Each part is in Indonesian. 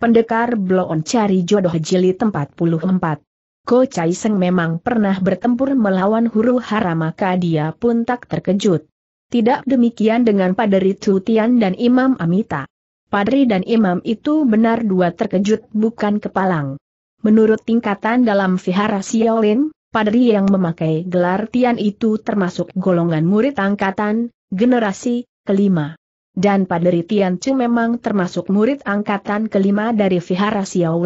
Pendekar Bloon Cari Jodoh Jili 44. Ko Chai Seng memang pernah bertempur melawan huru hara maka dia pun tak terkejut. Tidak demikian dengan Padri Tutian dan Imam Amita. Padri dan Imam itu benar dua terkejut bukan kepalang. Menurut tingkatan dalam vihara Xiaolin, Padri yang memakai gelar Tian itu termasuk golongan murid angkatan, generasi, kelima. Dan Padri Tian Chu memang termasuk murid angkatan kelima dari Vihara Xiao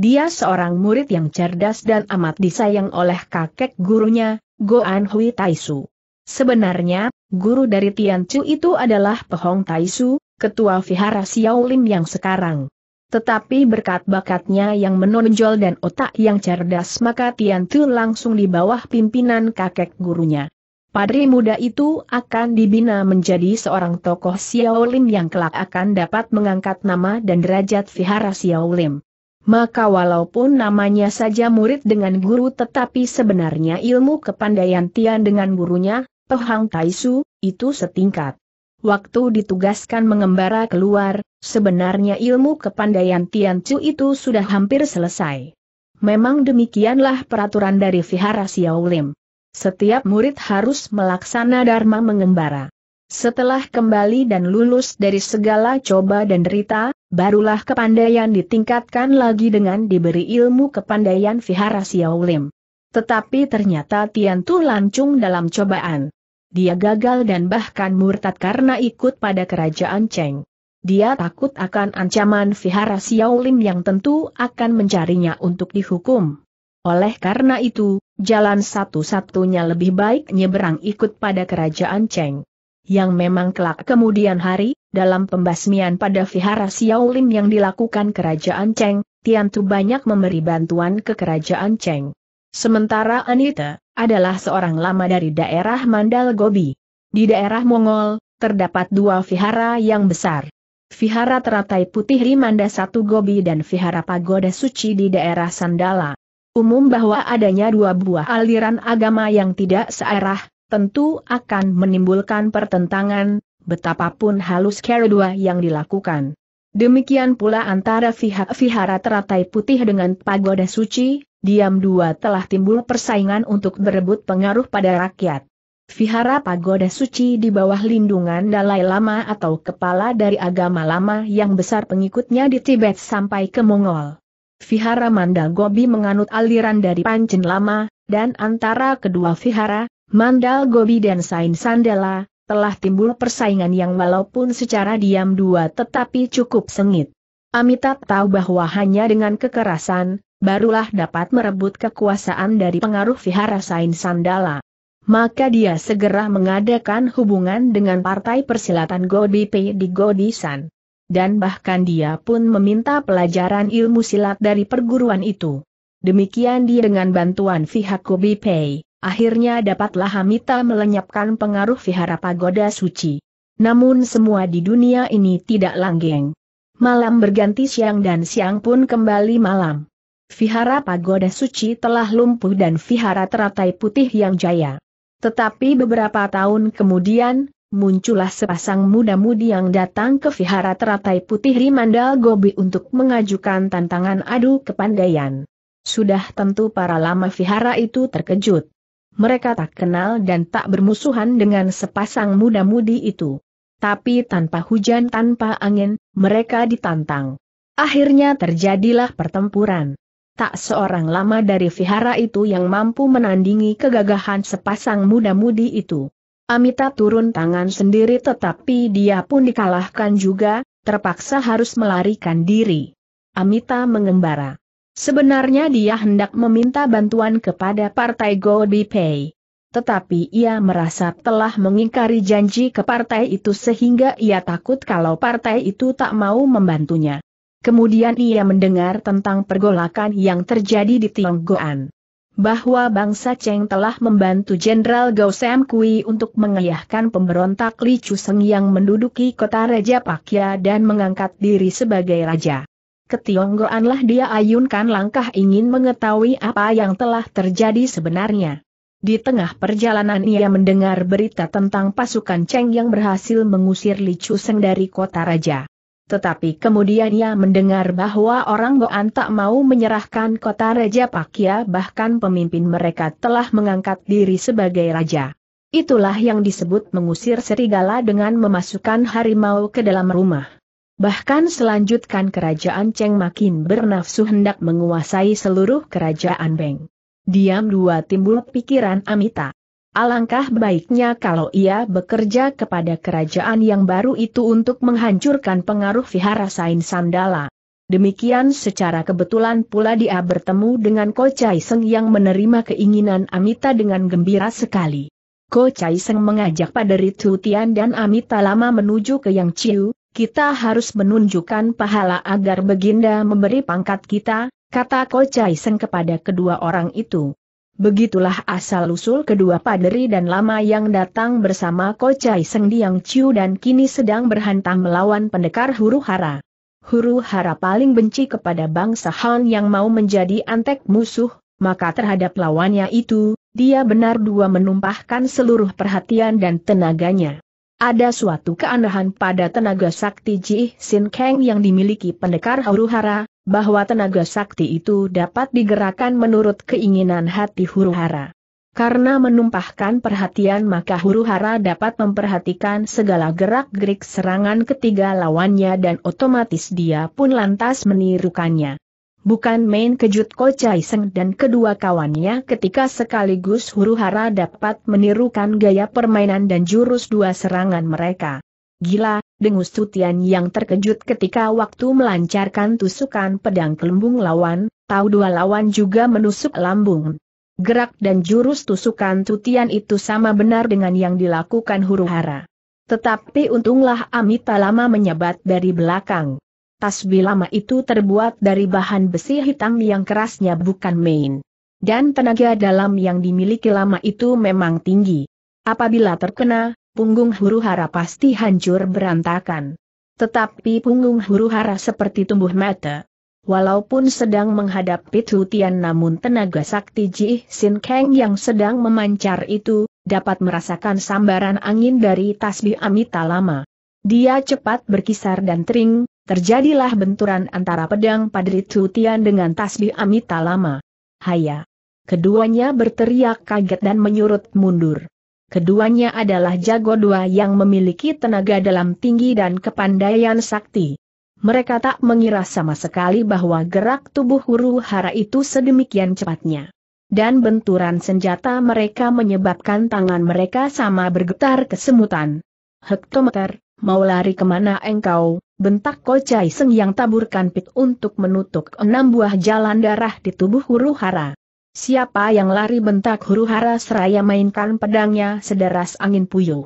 Dia seorang murid yang cerdas dan amat disayang oleh kakek gurunya, Goan Hui Taisu. Sebenarnya, guru dari Tian Chu itu adalah Pehong Taisu, ketua Vihara Xiao yang sekarang. Tetapi berkat bakatnya yang menonjol dan otak yang cerdas maka Tian Chu langsung di bawah pimpinan kakek gurunya. Padri muda itu akan dibina menjadi seorang tokoh Xiaolim yang kelak akan dapat mengangkat nama dan derajat vihara Lim. Maka walaupun namanya saja murid dengan guru tetapi sebenarnya ilmu kepandaian Tian dengan gurunya, tai Taisu, itu setingkat. Waktu ditugaskan mengembara keluar, sebenarnya ilmu kepandaian Tian Chu itu sudah hampir selesai. Memang demikianlah peraturan dari vihara Lim. Setiap murid harus melaksana dharma mengembara. Setelah kembali dan lulus dari segala coba dan derita, barulah kepandaian ditingkatkan lagi dengan diberi ilmu kepandaian vihara Siaulim. Tetapi ternyata Tian Tu lancung dalam cobaan. Dia gagal dan bahkan murtad karena ikut pada kerajaan Cheng. Dia takut akan ancaman vihara Siaulim yang tentu akan mencarinya untuk dihukum. Oleh karena itu, Jalan satu-satunya lebih baik nyeberang ikut pada kerajaan Cheng. Yang memang kelak kemudian hari, dalam pembasmian pada vihara Xiaolin yang dilakukan kerajaan Cheng, Tiantu banyak memberi bantuan ke kerajaan Cheng. Sementara Anita, adalah seorang lama dari daerah Mandal Gobi. Di daerah Mongol, terdapat dua vihara yang besar. Vihara teratai putih Rimanda satu Gobi dan vihara pagoda suci di daerah Sandala umum bahwa adanya dua buah aliran agama yang tidak searah, tentu akan menimbulkan pertentangan, betapapun halus kedua yang dilakukan. Demikian pula antara pihak vihara teratai putih dengan pagoda suci, diam dua telah timbul persaingan untuk berebut pengaruh pada rakyat. Vihara pagoda suci di bawah lindungan Dalai Lama atau kepala dari agama lama yang besar pengikutnya di Tibet sampai ke Mongol. Vihara Mandal Gobi menganut aliran dari Pancen Lama, dan antara kedua vihara, Mandal Gobi dan Sain Sandala telah timbul persaingan yang walaupun secara diam dua tetapi cukup sengit. Amitab tahu bahwa hanya dengan kekerasan, barulah dapat merebut kekuasaan dari pengaruh vihara Sain Sandala. Maka dia segera mengadakan hubungan dengan Partai Persilatan Gobi P di Godisan dan bahkan dia pun meminta pelajaran ilmu silat dari perguruan itu. Demikian dia dengan bantuan pihak Kobi akhirnya dapatlah Hamita melenyapkan pengaruh vihara pagoda suci. Namun semua di dunia ini tidak langgeng. Malam berganti siang dan siang pun kembali malam. Vihara pagoda suci telah lumpuh dan vihara teratai putih yang jaya. Tetapi beberapa tahun kemudian, muncullah sepasang muda-mudi yang datang ke vihara teratai putih Rimandal Gobi untuk mengajukan tantangan adu kepandaian. Sudah tentu para lama vihara itu terkejut. Mereka tak kenal dan tak bermusuhan dengan sepasang muda-mudi itu. Tapi tanpa hujan tanpa angin, mereka ditantang. Akhirnya terjadilah pertempuran. Tak seorang lama dari vihara itu yang mampu menandingi kegagahan sepasang muda-mudi itu. Amita turun tangan sendiri tetapi dia pun dikalahkan juga, terpaksa harus melarikan diri. Amita mengembara. Sebenarnya dia hendak meminta bantuan kepada partai Pay, Tetapi ia merasa telah mengingkari janji ke partai itu sehingga ia takut kalau partai itu tak mau membantunya. Kemudian ia mendengar tentang pergolakan yang terjadi di Tionggoan bahwa bangsa Cheng telah membantu Jenderal Gao Sam Kui untuk mengayahkan pemberontak Li Chuseng yang menduduki kota Raja Pakya dan mengangkat diri sebagai raja. Ketionggoanlah dia ayunkan langkah ingin mengetahui apa yang telah terjadi sebenarnya. Di tengah perjalanan ia mendengar berita tentang pasukan Cheng yang berhasil mengusir Li Chuseng dari kota Raja. Tetapi kemudian ia mendengar bahwa orang Goan tak mau menyerahkan kota Raja Pakia bahkan pemimpin mereka telah mengangkat diri sebagai raja. Itulah yang disebut mengusir serigala dengan memasukkan harimau ke dalam rumah. Bahkan selanjutkan kerajaan Cheng makin bernafsu hendak menguasai seluruh kerajaan Beng. Diam dua timbul pikiran Amita. Alangkah baiknya kalau ia bekerja kepada kerajaan yang baru itu untuk menghancurkan pengaruh vihara Sain Sandala. Demikian secara kebetulan pula dia bertemu dengan Ko Chai Seng yang menerima keinginan Amita dengan gembira sekali. Ko Chai Seng mengajak pada Ritu Tian dan Amita lama menuju ke Yang Chiu, kita harus menunjukkan pahala agar Beginda memberi pangkat kita, kata Ko Chai Seng kepada kedua orang itu. Begitulah asal-usul kedua paderi dan lama yang datang bersama Kocai Seng Diang Chiu dan kini sedang berhantam melawan pendekar huru hara. Huru hara paling benci kepada bangsa Han yang mau menjadi antek musuh, maka terhadap lawannya itu, dia benar dua menumpahkan seluruh perhatian dan tenaganya. Ada suatu keanehan pada tenaga sakti Ji Sin Kang yang dimiliki pendekar huru hara, bahwa tenaga sakti itu dapat digerakkan menurut keinginan hati Huruhara. Karena menumpahkan perhatian maka Huruhara dapat memperhatikan segala gerak-gerik serangan ketiga lawannya dan otomatis dia pun lantas menirukannya. Bukan main kejut Chai Seng dan kedua kawannya ketika sekaligus Huruhara dapat menirukan gaya permainan dan jurus dua serangan mereka. Gila, dengus Tutian yang terkejut ketika waktu melancarkan tusukan pedang kelembung lawan, tahu dua lawan juga menusuk lambung. Gerak dan jurus tusukan Tutian itu sama benar dengan yang dilakukan huru hara. Tetapi untunglah Amita lama menyebat dari belakang. Tasbih lama itu terbuat dari bahan besi hitam yang kerasnya bukan main. Dan tenaga dalam yang dimiliki lama itu memang tinggi. Apabila terkena, punggung huru hara pasti hancur berantakan. Tetapi punggung huru hara seperti tumbuh mata. Walaupun sedang menghadapi Tutian namun tenaga sakti Ji Sin Kang yang sedang memancar itu, dapat merasakan sambaran angin dari tasbih Amita lama. Dia cepat berkisar dan tering, terjadilah benturan antara pedang Padri Tutian dengan tasbih Amita lama. Haya! Keduanya berteriak kaget dan menyurut mundur. Keduanya adalah jago dua yang memiliki tenaga dalam tinggi dan kepandaian sakti. Mereka tak mengira sama sekali bahwa gerak tubuh huru hara itu sedemikian cepatnya. Dan benturan senjata mereka menyebabkan tangan mereka sama bergetar kesemutan. Hektometer, mau lari kemana engkau? Bentak Kocai Seng yang taburkan pit untuk menutup enam buah jalan darah di tubuh huru hara. Siapa yang lari bentak huru hara seraya mainkan pedangnya sederas angin puyuh.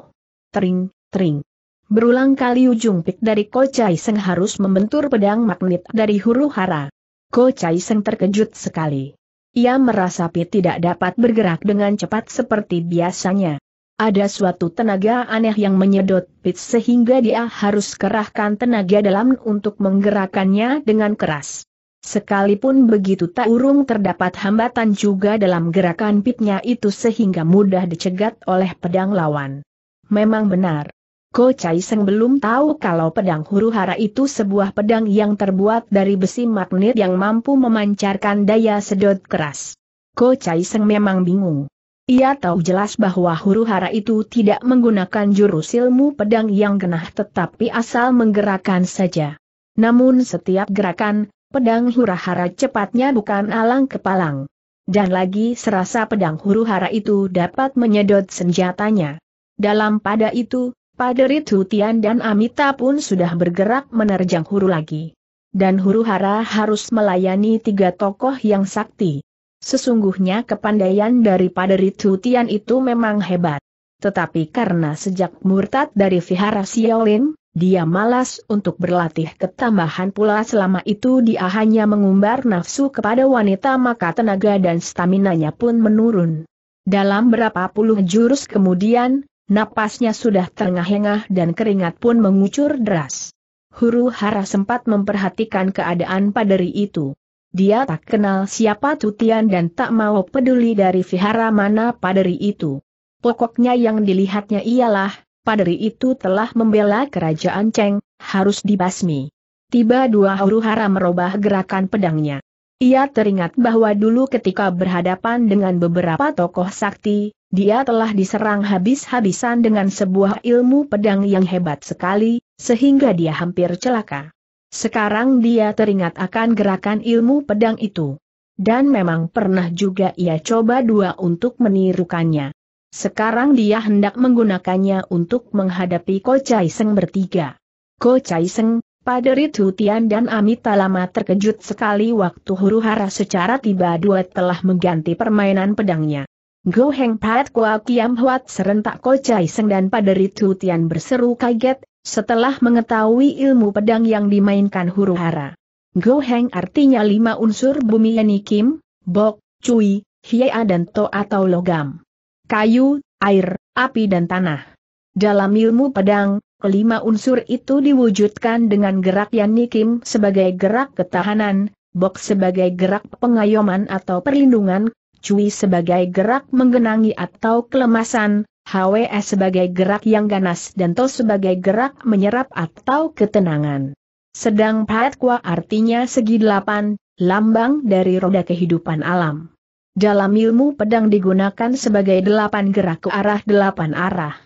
Tering, tering. Berulang kali ujung pik dari Ko Chai Seng harus membentur pedang magnet dari huru hara. Ko Chai Seng terkejut sekali. Ia merasa pit tidak dapat bergerak dengan cepat seperti biasanya. Ada suatu tenaga aneh yang menyedot Pit sehingga dia harus kerahkan tenaga dalam untuk menggerakkannya dengan keras. Sekalipun begitu tak urung terdapat hambatan juga dalam gerakan pitnya itu sehingga mudah dicegat oleh pedang lawan. Memang benar. Ko Chai Seng belum tahu kalau pedang huru-hara itu sebuah pedang yang terbuat dari besi magnet yang mampu memancarkan daya sedot keras. Ko Chai Seng memang bingung. Ia tahu jelas bahwa huru-hara itu tidak menggunakan jurus ilmu pedang yang genah tetapi asal menggerakkan saja. Namun setiap gerakan, Pedang huru-hara cepatnya bukan alang kepalang. Dan lagi serasa pedang huru-hara itu dapat menyedot senjatanya. Dalam pada itu, Paderi Tutian dan Amita pun sudah bergerak menerjang huru lagi. Dan huru-hara harus melayani tiga tokoh yang sakti. Sesungguhnya kepandaian dari Paderi Tutian itu memang hebat. Tetapi karena sejak murtad dari vihara Siolin, dia malas untuk berlatih ketambahan pula selama itu dia hanya mengumbar nafsu kepada wanita maka tenaga dan staminanya pun menurun. Dalam berapa puluh jurus kemudian, napasnya sudah terengah-engah dan keringat pun mengucur deras. Huru Hara sempat memperhatikan keadaan paderi itu. Dia tak kenal siapa Tutian dan tak mau peduli dari vihara mana paderi itu. Pokoknya yang dilihatnya ialah, paderi itu telah membela kerajaan Cheng, harus dibasmi. Tiba dua huru-hara merubah gerakan pedangnya. Ia teringat bahwa dulu ketika berhadapan dengan beberapa tokoh sakti, dia telah diserang habis-habisan dengan sebuah ilmu pedang yang hebat sekali, sehingga dia hampir celaka. Sekarang dia teringat akan gerakan ilmu pedang itu. Dan memang pernah juga ia coba dua untuk menirukannya. Sekarang dia hendak menggunakannya untuk menghadapi Ko Chai Seng bertiga. Ko Chai Seng, Paderit Tutian dan Amita Lama terkejut sekali waktu huru hara secara tiba dua telah mengganti permainan pedangnya. Go Heng Pat Kua Kiam Huat serentak Ko Chai Seng dan Paderit Tutian berseru kaget, setelah mengetahui ilmu pedang yang dimainkan huru hara. Go Heng artinya lima unsur bumi Yani Kim, Bok, Cui, Hiea dan To atau Logam kayu, air, api dan tanah. Dalam ilmu pedang, kelima unsur itu diwujudkan dengan gerak yang nikim sebagai gerak ketahanan, bok sebagai gerak pengayoman atau perlindungan, cui sebagai gerak menggenangi atau kelemasan, HWS sebagai gerak yang ganas dan to sebagai gerak menyerap atau ketenangan. Sedang Patkwa artinya segi delapan, lambang dari roda kehidupan alam. Dalam ilmu pedang digunakan sebagai delapan gerak ke arah delapan arah.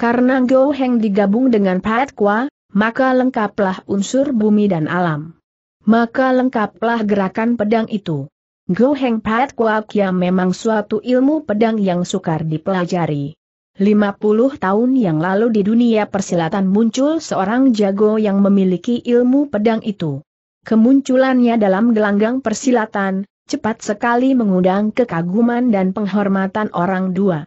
Karena Go Heng digabung dengan Pat Kwa, maka lengkaplah unsur bumi dan alam. Maka lengkaplah gerakan pedang itu. Go Heng Pat Kwa Kia memang suatu ilmu pedang yang sukar dipelajari. 50 tahun yang lalu di dunia persilatan muncul seorang jago yang memiliki ilmu pedang itu. Kemunculannya dalam gelanggang persilatan, cepat sekali mengundang kekaguman dan penghormatan orang dua.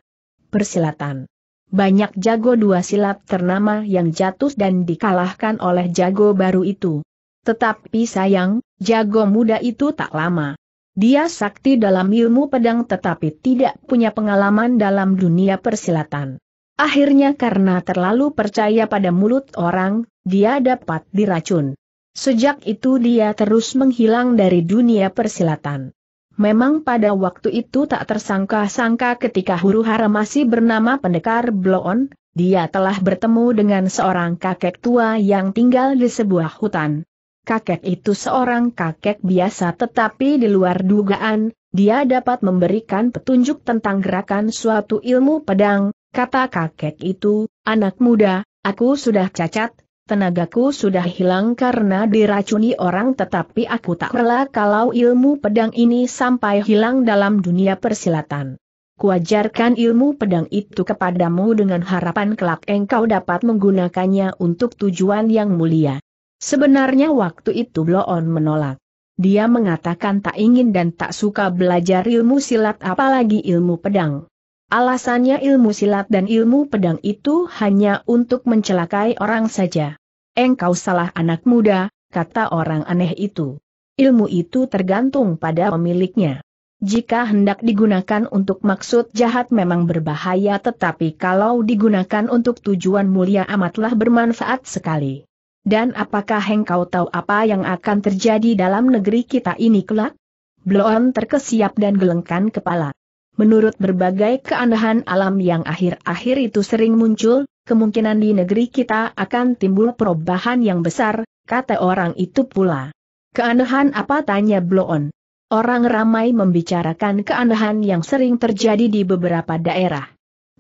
Persilatan Banyak jago dua silat ternama yang jatuh dan dikalahkan oleh jago baru itu. Tetapi sayang, jago muda itu tak lama. Dia sakti dalam ilmu pedang tetapi tidak punya pengalaman dalam dunia persilatan. Akhirnya karena terlalu percaya pada mulut orang, dia dapat diracun. Sejak itu dia terus menghilang dari dunia persilatan. Memang pada waktu itu tak tersangka-sangka ketika huru hara masih bernama pendekar Bloon, dia telah bertemu dengan seorang kakek tua yang tinggal di sebuah hutan. Kakek itu seorang kakek biasa tetapi di luar dugaan, dia dapat memberikan petunjuk tentang gerakan suatu ilmu pedang, kata kakek itu, anak muda, aku sudah cacat, Tenagaku sudah hilang karena diracuni orang tetapi aku tak rela kalau ilmu pedang ini sampai hilang dalam dunia persilatan. Kuajarkan ilmu pedang itu kepadamu dengan harapan kelak engkau dapat menggunakannya untuk tujuan yang mulia. Sebenarnya waktu itu Bloon menolak. Dia mengatakan tak ingin dan tak suka belajar ilmu silat apalagi ilmu pedang. Alasannya ilmu silat dan ilmu pedang itu hanya untuk mencelakai orang saja engkau salah anak muda, kata orang aneh itu. Ilmu itu tergantung pada pemiliknya. Jika hendak digunakan untuk maksud jahat memang berbahaya tetapi kalau digunakan untuk tujuan mulia amatlah bermanfaat sekali. Dan apakah engkau tahu apa yang akan terjadi dalam negeri kita ini kelak? Bloon terkesiap dan gelengkan kepala. Menurut berbagai keanehan alam yang akhir-akhir itu sering muncul, kemungkinan di negeri kita akan timbul perubahan yang besar, kata orang itu pula. Keanehan apa tanya Bloon? Orang ramai membicarakan keanehan yang sering terjadi di beberapa daerah.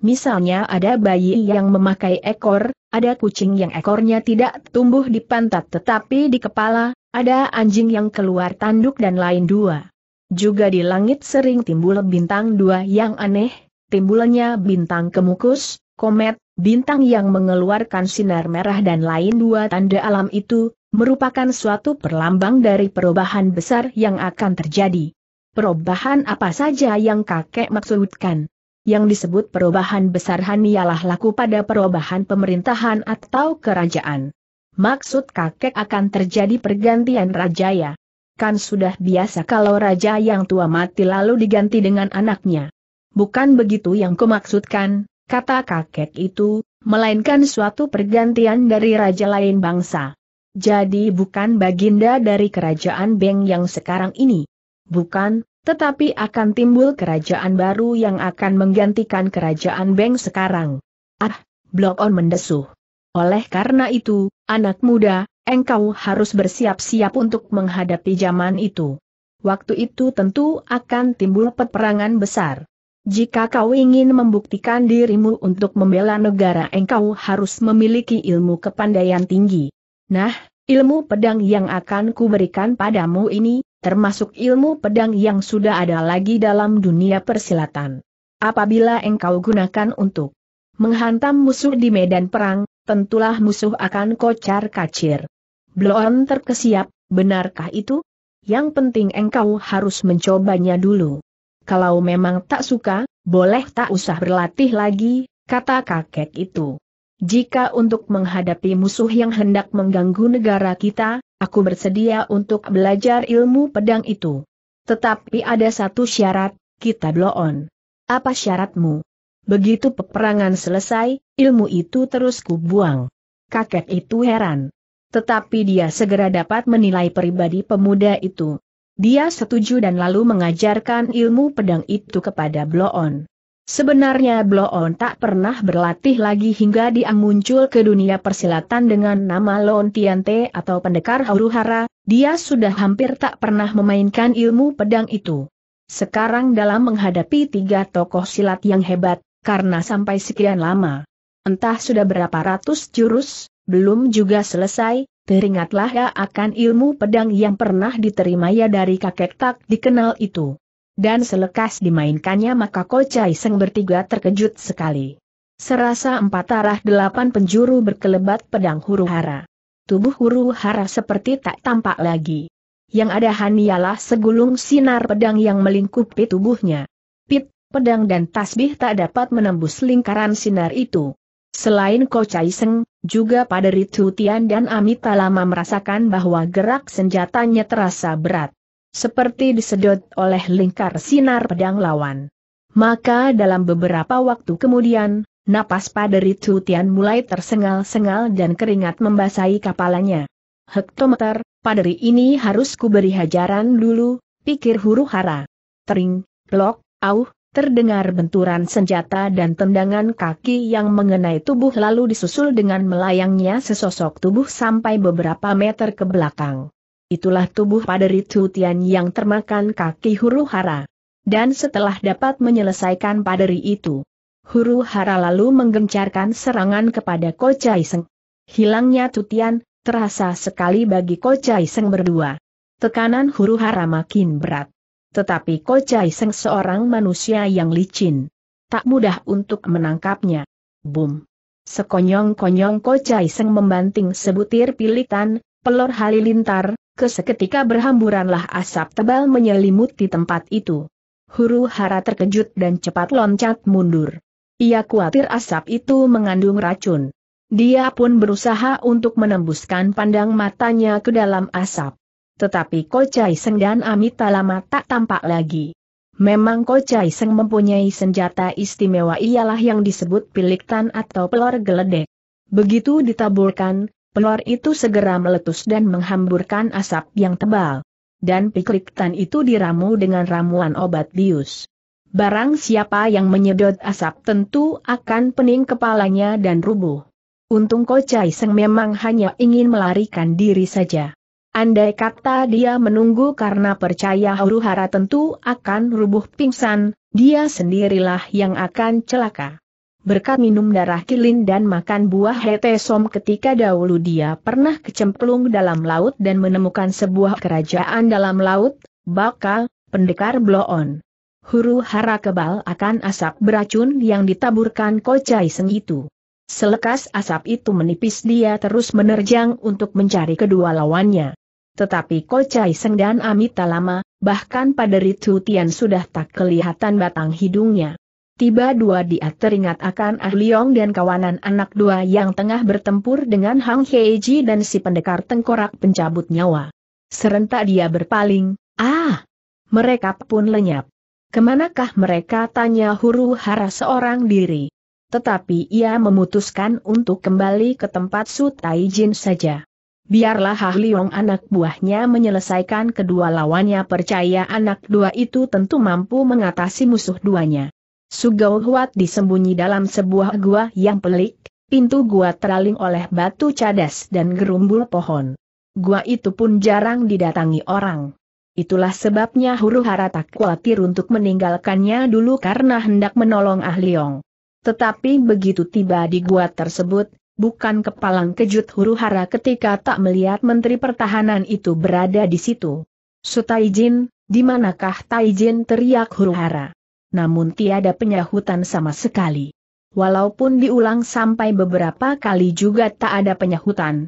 Misalnya ada bayi yang memakai ekor, ada kucing yang ekornya tidak tumbuh di pantat tetapi di kepala, ada anjing yang keluar tanduk dan lain dua. Juga di langit sering timbul bintang dua yang aneh, timbulnya bintang kemukus, komet, bintang yang mengeluarkan sinar merah dan lain dua tanda alam itu, merupakan suatu perlambang dari perubahan besar yang akan terjadi. Perubahan apa saja yang kakek maksudkan? Yang disebut perubahan besar hanialah laku pada perubahan pemerintahan atau kerajaan. Maksud kakek akan terjadi pergantian raja ya? Kan sudah biasa kalau raja yang tua mati lalu diganti dengan anaknya. Bukan begitu yang kumaksudkan, kata kakek itu, melainkan suatu pergantian dari raja lain bangsa. Jadi bukan baginda dari kerajaan Beng yang sekarang ini. Bukan, tetapi akan timbul kerajaan baru yang akan menggantikan kerajaan Beng sekarang. Ah, Blok On mendesuh. Oleh karena itu, anak muda, engkau harus bersiap-siap untuk menghadapi zaman itu. Waktu itu tentu akan timbul peperangan besar. Jika kau ingin membuktikan dirimu untuk membela negara engkau harus memiliki ilmu kepandaian tinggi. Nah, ilmu pedang yang akan kuberikan padamu ini, termasuk ilmu pedang yang sudah ada lagi dalam dunia persilatan. Apabila engkau gunakan untuk menghantam musuh di medan perang, tentulah musuh akan kocar kacir. Bloon terkesiap, benarkah itu? Yang penting engkau harus mencobanya dulu kalau memang tak suka, boleh tak usah berlatih lagi, kata kakek itu. Jika untuk menghadapi musuh yang hendak mengganggu negara kita, aku bersedia untuk belajar ilmu pedang itu. Tetapi ada satu syarat, kita bloon. Apa syaratmu? Begitu peperangan selesai, ilmu itu terus kubuang. Kakek itu heran. Tetapi dia segera dapat menilai pribadi pemuda itu. Dia setuju dan lalu mengajarkan ilmu pedang itu kepada Bloon. Sebenarnya Bloon tak pernah berlatih lagi hingga dia muncul ke dunia persilatan dengan nama Lon Tiante atau pendekar Hauruhara, dia sudah hampir tak pernah memainkan ilmu pedang itu. Sekarang dalam menghadapi tiga tokoh silat yang hebat, karena sampai sekian lama. Entah sudah berapa ratus jurus, belum juga selesai, teringatlah ya akan ilmu pedang yang pernah diterimanya dari kakek tak dikenal itu. Dan selekas dimainkannya maka Kocai Seng bertiga terkejut sekali. Serasa empat arah delapan penjuru berkelebat pedang huru-hara. Tubuh huru-hara seperti tak tampak lagi. Yang ada hanyalah segulung sinar pedang yang melingkupi tubuhnya. Pit, pedang dan tasbih tak dapat menembus lingkaran sinar itu. Selain Ko Chai Seng, juga pada Ritu Tian dan Amita lama merasakan bahwa gerak senjatanya terasa berat. Seperti disedot oleh lingkar sinar pedang lawan. Maka dalam beberapa waktu kemudian, napas pada Ritu Tian mulai tersengal-sengal dan keringat membasahi kepalanya. Hektometer, paderi ini harus kuberi hajaran dulu, pikir huru hara. Tering, blok, auh, Terdengar benturan senjata dan tendangan kaki yang mengenai tubuh lalu disusul dengan melayangnya sesosok tubuh sampai beberapa meter ke belakang. Itulah tubuh paderi Tutian yang termakan kaki huru hara. Dan setelah dapat menyelesaikan paderi itu, huru hara lalu menggencarkan serangan kepada Ko Chai Seng. Hilangnya Tutian, terasa sekali bagi Ko Chai Seng berdua. Tekanan huru hara makin berat. Tetapi Ko Chai Seng seorang manusia yang licin. Tak mudah untuk menangkapnya. Boom! Sekonyong-konyong Ko Chai Seng membanting sebutir pilitan, pelor halilintar, keseketika berhamburanlah asap tebal menyelimuti tempat itu. Huru hara terkejut dan cepat loncat mundur. Ia khawatir asap itu mengandung racun. Dia pun berusaha untuk menembuskan pandang matanya ke dalam asap. Tetapi Kocai Seng dan Amita lama tak tampak lagi. Memang Kocai Seng mempunyai senjata istimewa ialah yang disebut piliktan atau pelor geledek. Begitu ditaburkan, pelor itu segera meletus dan menghamburkan asap yang tebal. Dan piliktan itu diramu dengan ramuan obat bius. Barang siapa yang menyedot asap tentu akan pening kepalanya dan rubuh. Untung Kocai Seng memang hanya ingin melarikan diri saja. Andai kata dia menunggu karena percaya huru-hara tentu akan rubuh pingsan, dia sendirilah yang akan celaka. Berkat minum darah kilin dan makan buah hetesom ketika dahulu dia pernah kecemplung dalam laut dan menemukan sebuah kerajaan dalam laut, bakal, pendekar bloon. Huru-hara kebal akan asap beracun yang ditaburkan kocai seng itu. Selekas asap itu menipis dia terus menerjang untuk mencari kedua lawannya tetapi Kocai Seng dan Amita lama, bahkan pada Ritu Tian sudah tak kelihatan batang hidungnya. Tiba dua dia teringat akan Ah Liong dan kawanan anak dua yang tengah bertempur dengan Hang Heiji dan si pendekar tengkorak pencabut nyawa. Serentak dia berpaling, ah! Mereka pun lenyap. Kemanakah mereka tanya huru hara seorang diri? Tetapi ia memutuskan untuk kembali ke tempat Su Taijin saja. Biarlah Hahliong anak buahnya menyelesaikan kedua lawannya percaya anak dua itu tentu mampu mengatasi musuh duanya. Sugau Huat disembunyi dalam sebuah gua yang pelik, pintu gua teraling oleh batu cadas dan gerumbul pohon. Gua itu pun jarang didatangi orang. Itulah sebabnya huru hara tak khawatir untuk meninggalkannya dulu karena hendak menolong Ahliong. Tetapi begitu tiba di gua tersebut, bukan kepalang kejut huru-hara ketika tak melihat Menteri Pertahanan itu berada di situ. Su Taijin, di manakah Taijin teriak huru-hara? Namun tiada penyahutan sama sekali. Walaupun diulang sampai beberapa kali juga tak ada penyahutan.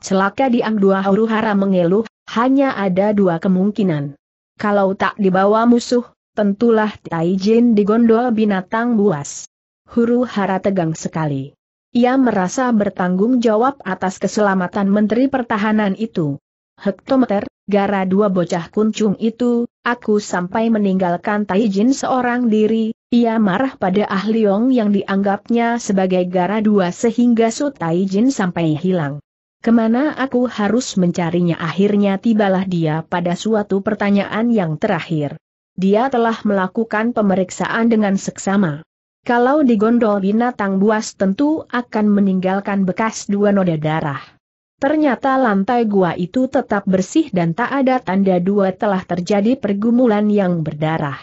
Celaka diang dua huru-hara mengeluh, hanya ada dua kemungkinan. Kalau tak dibawa musuh, tentulah Taijin digondol binatang buas. Huru-hara tegang sekali. Ia merasa bertanggung jawab atas keselamatan Menteri Pertahanan itu. Hektometer, gara dua bocah kuncung itu, aku sampai meninggalkan Taijin seorang diri, ia marah pada Ah Leong yang dianggapnya sebagai gara dua sehingga Su Taijin sampai hilang. Kemana aku harus mencarinya akhirnya tibalah dia pada suatu pertanyaan yang terakhir. Dia telah melakukan pemeriksaan dengan seksama. Kalau digondol binatang buas tentu akan meninggalkan bekas dua noda darah. Ternyata lantai gua itu tetap bersih dan tak ada tanda dua telah terjadi pergumulan yang berdarah.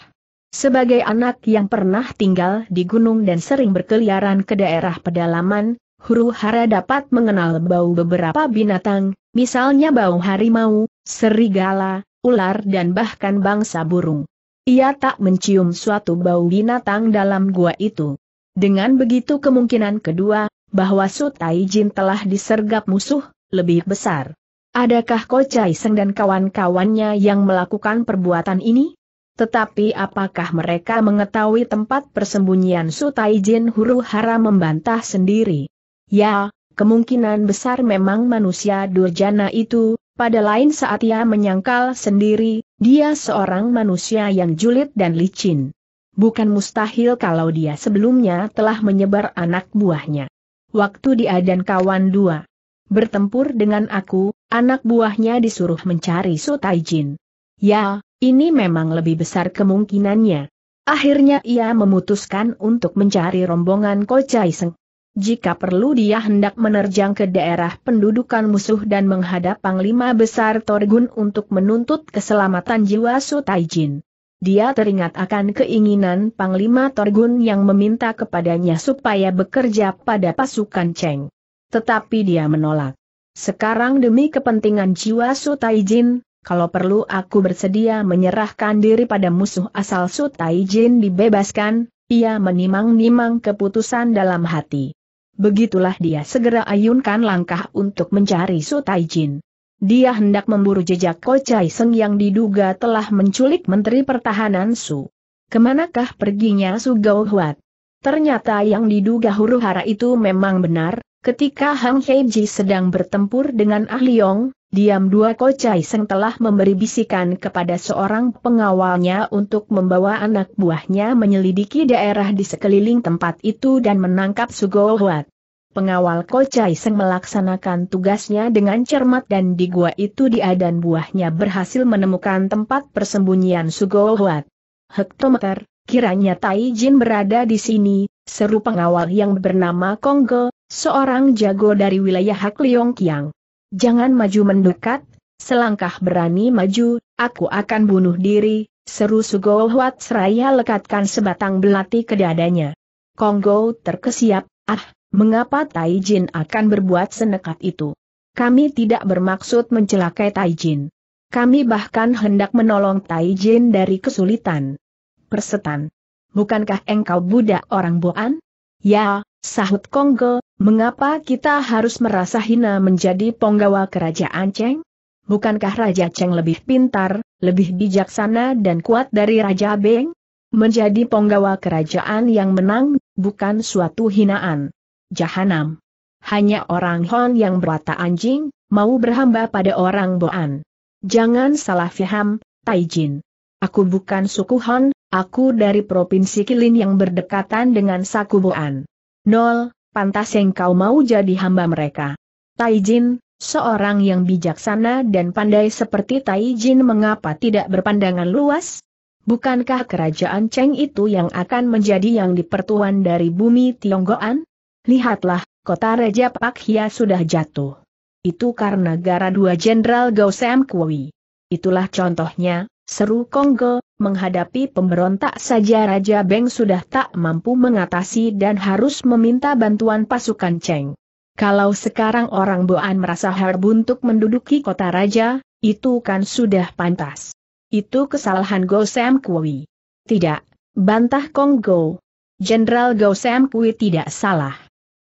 Sebagai anak yang pernah tinggal di gunung dan sering berkeliaran ke daerah pedalaman, huru hara dapat mengenal bau beberapa binatang, misalnya bau harimau, serigala, ular dan bahkan bangsa burung. Ia tak mencium suatu bau binatang dalam gua itu. Dengan begitu kemungkinan kedua, bahwa Sutai Jin telah disergap musuh, lebih besar. Adakah Kocai Seng dan kawan-kawannya yang melakukan perbuatan ini? Tetapi apakah mereka mengetahui tempat persembunyian Sutai Jin huru hara membantah sendiri? Ya, kemungkinan besar memang manusia durjana itu, pada lain saat ia menyangkal sendiri, dia seorang manusia yang julid dan licin. Bukan mustahil kalau dia sebelumnya telah menyebar anak buahnya. Waktu dia dan kawan dua bertempur dengan aku, anak buahnya disuruh mencari Sutaijin. Ya, ini memang lebih besar kemungkinannya. Akhirnya ia memutuskan untuk mencari rombongan Kocaiseng. Jika perlu dia hendak menerjang ke daerah pendudukan musuh dan menghadap Panglima Besar Torgun untuk menuntut keselamatan jiwa Sutaijin. Dia teringat akan keinginan Panglima Torgun yang meminta kepadanya supaya bekerja pada pasukan Cheng. Tetapi dia menolak. Sekarang demi kepentingan jiwa Sutaijin, kalau perlu aku bersedia menyerahkan diri pada musuh asal Sutaijin dibebaskan, ia menimang-nimang keputusan dalam hati. Begitulah dia segera ayunkan langkah untuk mencari Su Taijin. Dia hendak memburu jejak Ko Chai Seng yang diduga telah menculik Menteri Pertahanan Su. Kemanakah perginya Su Gao Huat? Ternyata yang diduga huru hara itu memang benar, ketika Hang Ji sedang bertempur dengan Ah Leong, Diam dua kocai seng telah memberi bisikan kepada seorang pengawalnya untuk membawa anak buahnya menyelidiki daerah di sekeliling tempat itu dan menangkap Huat. Pengawal kocai seng melaksanakan tugasnya dengan cermat dan di gua itu dia dan buahnya berhasil menemukan tempat persembunyian Huat. Hektometer, kiranya Tai Jin berada di sini, seru pengawal yang bernama Ge, seorang jago dari wilayah Hak Leong Kiang. Jangan maju mendekat, selangkah berani maju, aku akan bunuh diri, seru Sugohwat Seraya lekatkan sebatang belati ke dadanya. Konggo terkesiap, ah, mengapa Taijin akan berbuat senekat itu? Kami tidak bermaksud mencelakai Taijin. Kami bahkan hendak menolong Taijin dari kesulitan. Persetan. Bukankah engkau budak orang Boan? Ya, Sahut Kongko, mengapa kita harus merasa hina menjadi penggawa kerajaan Cheng? Bukankah Raja Cheng lebih pintar, lebih bijaksana dan kuat dari Raja Beng? Menjadi penggawa kerajaan yang menang, bukan suatu hinaan. Jahanam. Hanya orang Hon yang berwata anjing, mau berhamba pada orang Boan. Jangan salah faham, Taijin. Aku bukan suku Hon, aku dari Provinsi Kilin yang berdekatan dengan saku Boan. Nol, pantas engkau mau jadi hamba mereka. Taijin, seorang yang bijaksana dan pandai seperti Taijin mengapa tidak berpandangan luas? Bukankah kerajaan Cheng itu yang akan menjadi yang dipertuan dari bumi Tionggoan? Lihatlah, kota Raja Pak Hia sudah jatuh. Itu karena gara dua Jenderal Gao Sam Kui. Itulah contohnya, seru Konggo, Menghadapi pemberontak saja Raja Beng sudah tak mampu mengatasi dan harus meminta bantuan pasukan Cheng. Kalau sekarang orang Boan merasa harbuntuk menduduki kota raja, itu kan sudah pantas. Itu kesalahan Go Sam Kui. Tidak, bantah Kong Go. Jenderal Go Sam Kui tidak salah.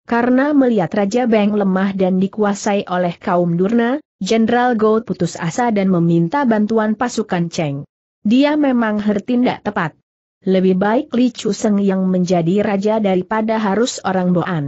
Karena melihat Raja Beng lemah dan dikuasai oleh kaum Durna, Jenderal Go putus asa dan meminta bantuan pasukan Cheng. Dia memang hertindak tepat. Lebih baik Li Chu Seng yang menjadi raja daripada harus orang Boan.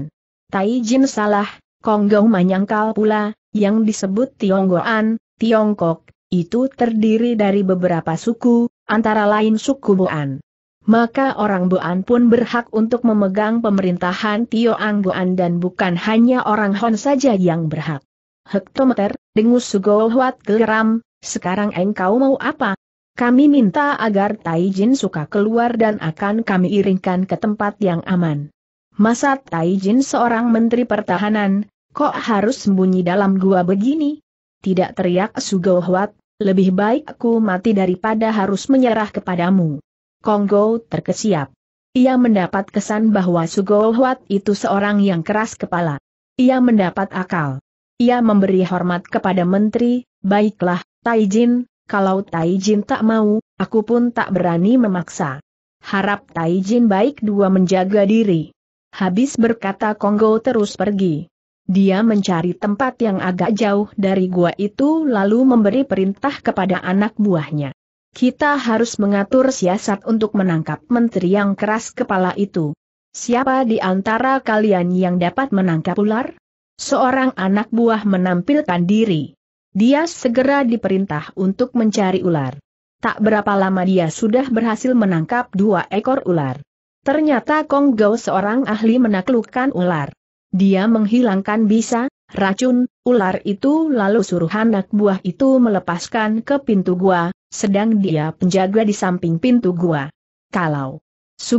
Tai Jin salah, Konggong menyangkal pula, yang disebut Tionggoan, Tiongkok, itu terdiri dari beberapa suku, antara lain suku Boan. Maka orang Boan pun berhak untuk memegang pemerintahan Tiong Goan dan bukan hanya orang Hon saja yang berhak. Hektometer, dengus sugo huat geram, sekarang engkau mau apa? Kami minta agar Taijin suka keluar dan akan kami iringkan ke tempat yang aman. Masa Taijin seorang menteri pertahanan, kok harus sembunyi dalam gua begini? Tidak teriak Sugohwat, lebih baik aku mati daripada harus menyerah kepadamu. Konggo terkesiap. Ia mendapat kesan bahwa Sugohwat itu seorang yang keras kepala. Ia mendapat akal. Ia memberi hormat kepada menteri, baiklah, Taijin, kalau Taijin tak mau, aku pun tak berani memaksa. Harap Taijin baik dua menjaga diri. Habis berkata Konggo terus pergi. Dia mencari tempat yang agak jauh dari gua itu lalu memberi perintah kepada anak buahnya. Kita harus mengatur siasat untuk menangkap menteri yang keras kepala itu. Siapa di antara kalian yang dapat menangkap ular? Seorang anak buah menampilkan diri. Dia segera diperintah untuk mencari ular. Tak berapa lama dia sudah berhasil menangkap dua ekor ular. Ternyata Kong Gao seorang ahli menaklukkan ular. Dia menghilangkan bisa, racun, ular itu lalu suruh anak buah itu melepaskan ke pintu gua, sedang dia penjaga di samping pintu gua. Kalau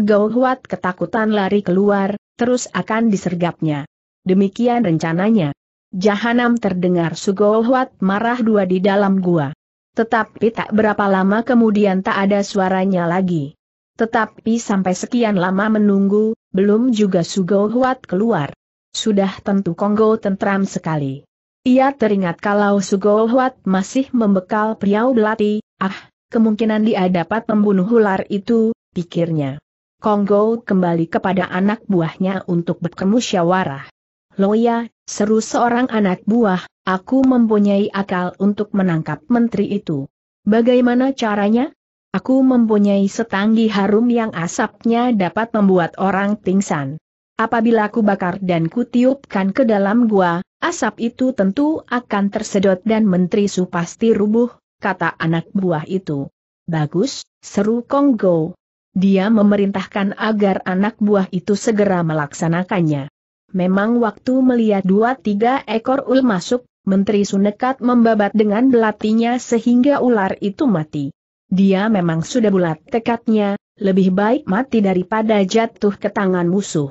Gao Huat ketakutan lari keluar, terus akan disergapnya. Demikian rencananya. Jahanam terdengar Sugohwat marah dua di dalam gua. Tetapi tak berapa lama kemudian tak ada suaranya lagi. Tetapi sampai sekian lama menunggu, belum juga Sugohwat keluar. Sudah tentu Konggo tentram sekali. Ia teringat kalau Sugohwat masih membekal Priau Belati, ah, kemungkinan dia dapat membunuh ular itu, pikirnya. Konggo kembali kepada anak buahnya untuk bertemu syawarah. Loya, seru seorang anak buah, aku mempunyai akal untuk menangkap menteri itu. Bagaimana caranya? Aku mempunyai setanggi harum yang asapnya dapat membuat orang pingsan. Apabila aku bakar dan kutiupkan ke dalam gua, asap itu tentu akan tersedot dan menteri su pasti rubuh, kata anak buah itu. Bagus, seru Konggo. Dia memerintahkan agar anak buah itu segera melaksanakannya. Memang waktu melihat dua-tiga ekor ul masuk, Menteri Sunekat membabat dengan belatinya sehingga ular itu mati. Dia memang sudah bulat tekadnya, lebih baik mati daripada jatuh ke tangan musuh.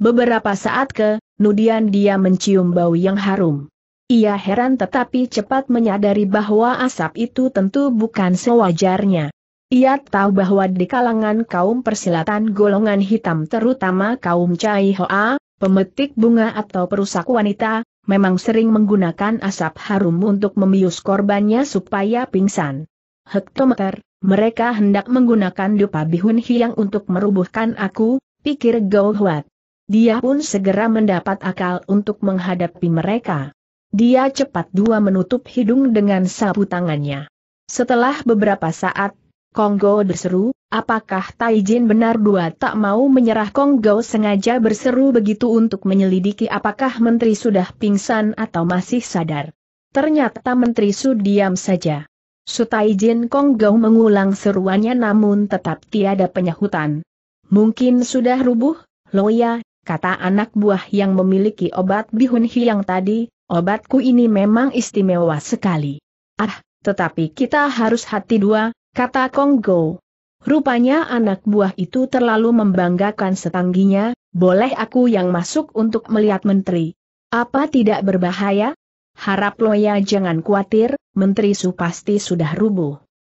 Beberapa saat ke, Nudian dia mencium bau yang harum. Ia heran tetapi cepat menyadari bahwa asap itu tentu bukan sewajarnya. Ia tahu bahwa di kalangan kaum persilatan golongan hitam terutama kaum Cai Hoa, Pemetik bunga atau perusak wanita, memang sering menggunakan asap harum untuk membius korbannya supaya pingsan. Hektometer, mereka hendak menggunakan dupa bihun hiang untuk merubuhkan aku, pikir Gao Huat. Dia pun segera mendapat akal untuk menghadapi mereka. Dia cepat dua menutup hidung dengan sapu tangannya. Setelah beberapa saat, Konggo berseru, apakah Taijin benar dua tak mau menyerah Konggo sengaja berseru begitu untuk menyelidiki apakah menteri sudah pingsan atau masih sadar. Ternyata menteri Su diam saja. Taijin Konggo mengulang seruannya namun tetap tiada penyahutan. Mungkin sudah rubuh, Loya, kata anak buah yang memiliki obat bihun hiang tadi, obatku ini memang istimewa sekali. Ah, tetapi kita harus hati dua, kata Konggo. Rupanya anak buah itu terlalu membanggakan setangginya, boleh aku yang masuk untuk melihat menteri. Apa tidak berbahaya? Harap Loya jangan khawatir, menteri Su pasti sudah rubuh.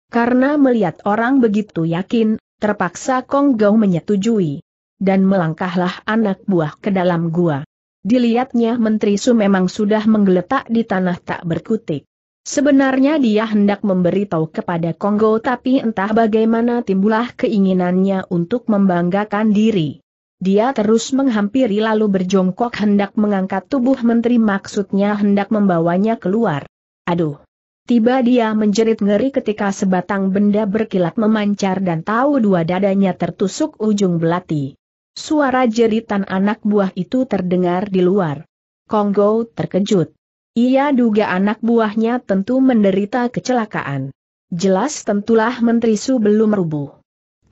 Karena melihat orang begitu yakin, terpaksa Konggo menyetujui. Dan melangkahlah anak buah ke dalam gua. Dilihatnya menteri Su memang sudah menggeletak di tanah tak berkutik. Sebenarnya dia hendak memberitahu kepada Kongo tapi entah bagaimana timbulah keinginannya untuk membanggakan diri. Dia terus menghampiri lalu berjongkok hendak mengangkat tubuh menteri maksudnya hendak membawanya keluar. Aduh! Tiba dia menjerit ngeri ketika sebatang benda berkilat memancar dan tahu dua dadanya tertusuk ujung belati. Suara jeritan anak buah itu terdengar di luar. Konggo terkejut. Ia duga anak buahnya tentu menderita kecelakaan. Jelas tentulah Menteri Su belum rubuh.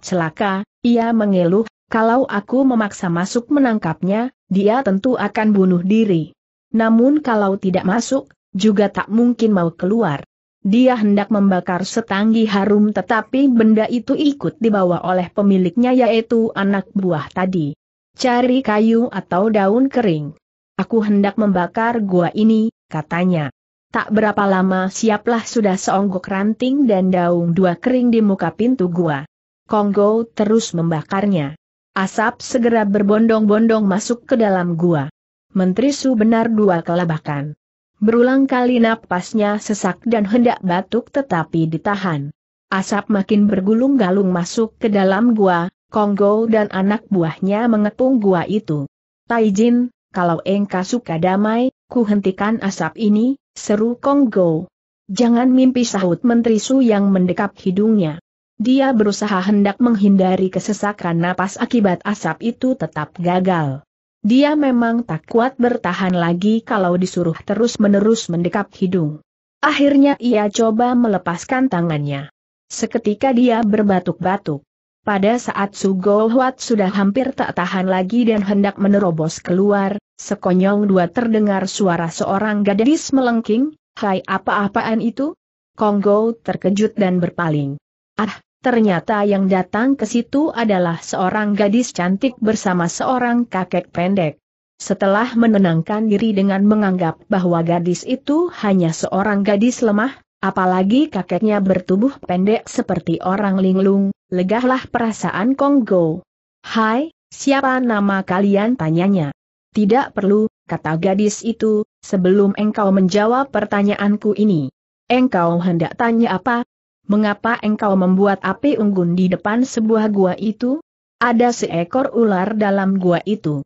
Celaka, ia mengeluh, kalau aku memaksa masuk menangkapnya, dia tentu akan bunuh diri. Namun kalau tidak masuk, juga tak mungkin mau keluar. Dia hendak membakar setanggi harum tetapi benda itu ikut dibawa oleh pemiliknya yaitu anak buah tadi. Cari kayu atau daun kering. Aku hendak membakar gua ini, katanya. Tak berapa lama siaplah sudah seonggok ranting dan daun dua kering di muka pintu gua. Konggo terus membakarnya. Asap segera berbondong-bondong masuk ke dalam gua. Menteri Su benar dua kelabakan. Berulang kali napasnya sesak dan hendak batuk tetapi ditahan. Asap makin bergulung-galung masuk ke dalam gua, Konggo dan anak buahnya mengepung gua itu. Taijin, kalau engkau suka damai, Ku hentikan asap ini, seru Konggo. Jangan mimpi sahut Menteri Su yang mendekap hidungnya. Dia berusaha hendak menghindari kesesakan napas akibat asap itu tetap gagal. Dia memang tak kuat bertahan lagi kalau disuruh terus-menerus mendekap hidung. Akhirnya ia coba melepaskan tangannya. Seketika dia berbatuk-batuk. Pada saat Su Huat sudah hampir tak tahan lagi dan hendak menerobos keluar, Sekonyong dua terdengar suara seorang gadis melengking, hai apa-apaan itu? Konggo terkejut dan berpaling. Ah, ternyata yang datang ke situ adalah seorang gadis cantik bersama seorang kakek pendek. Setelah menenangkan diri dengan menganggap bahwa gadis itu hanya seorang gadis lemah, apalagi kakeknya bertubuh pendek seperti orang linglung, legahlah perasaan Konggo. Hai, siapa nama kalian tanyanya? Tidak perlu, kata gadis itu, sebelum engkau menjawab pertanyaanku ini. Engkau hendak tanya apa? Mengapa engkau membuat api unggun di depan sebuah gua itu? Ada seekor ular dalam gua itu.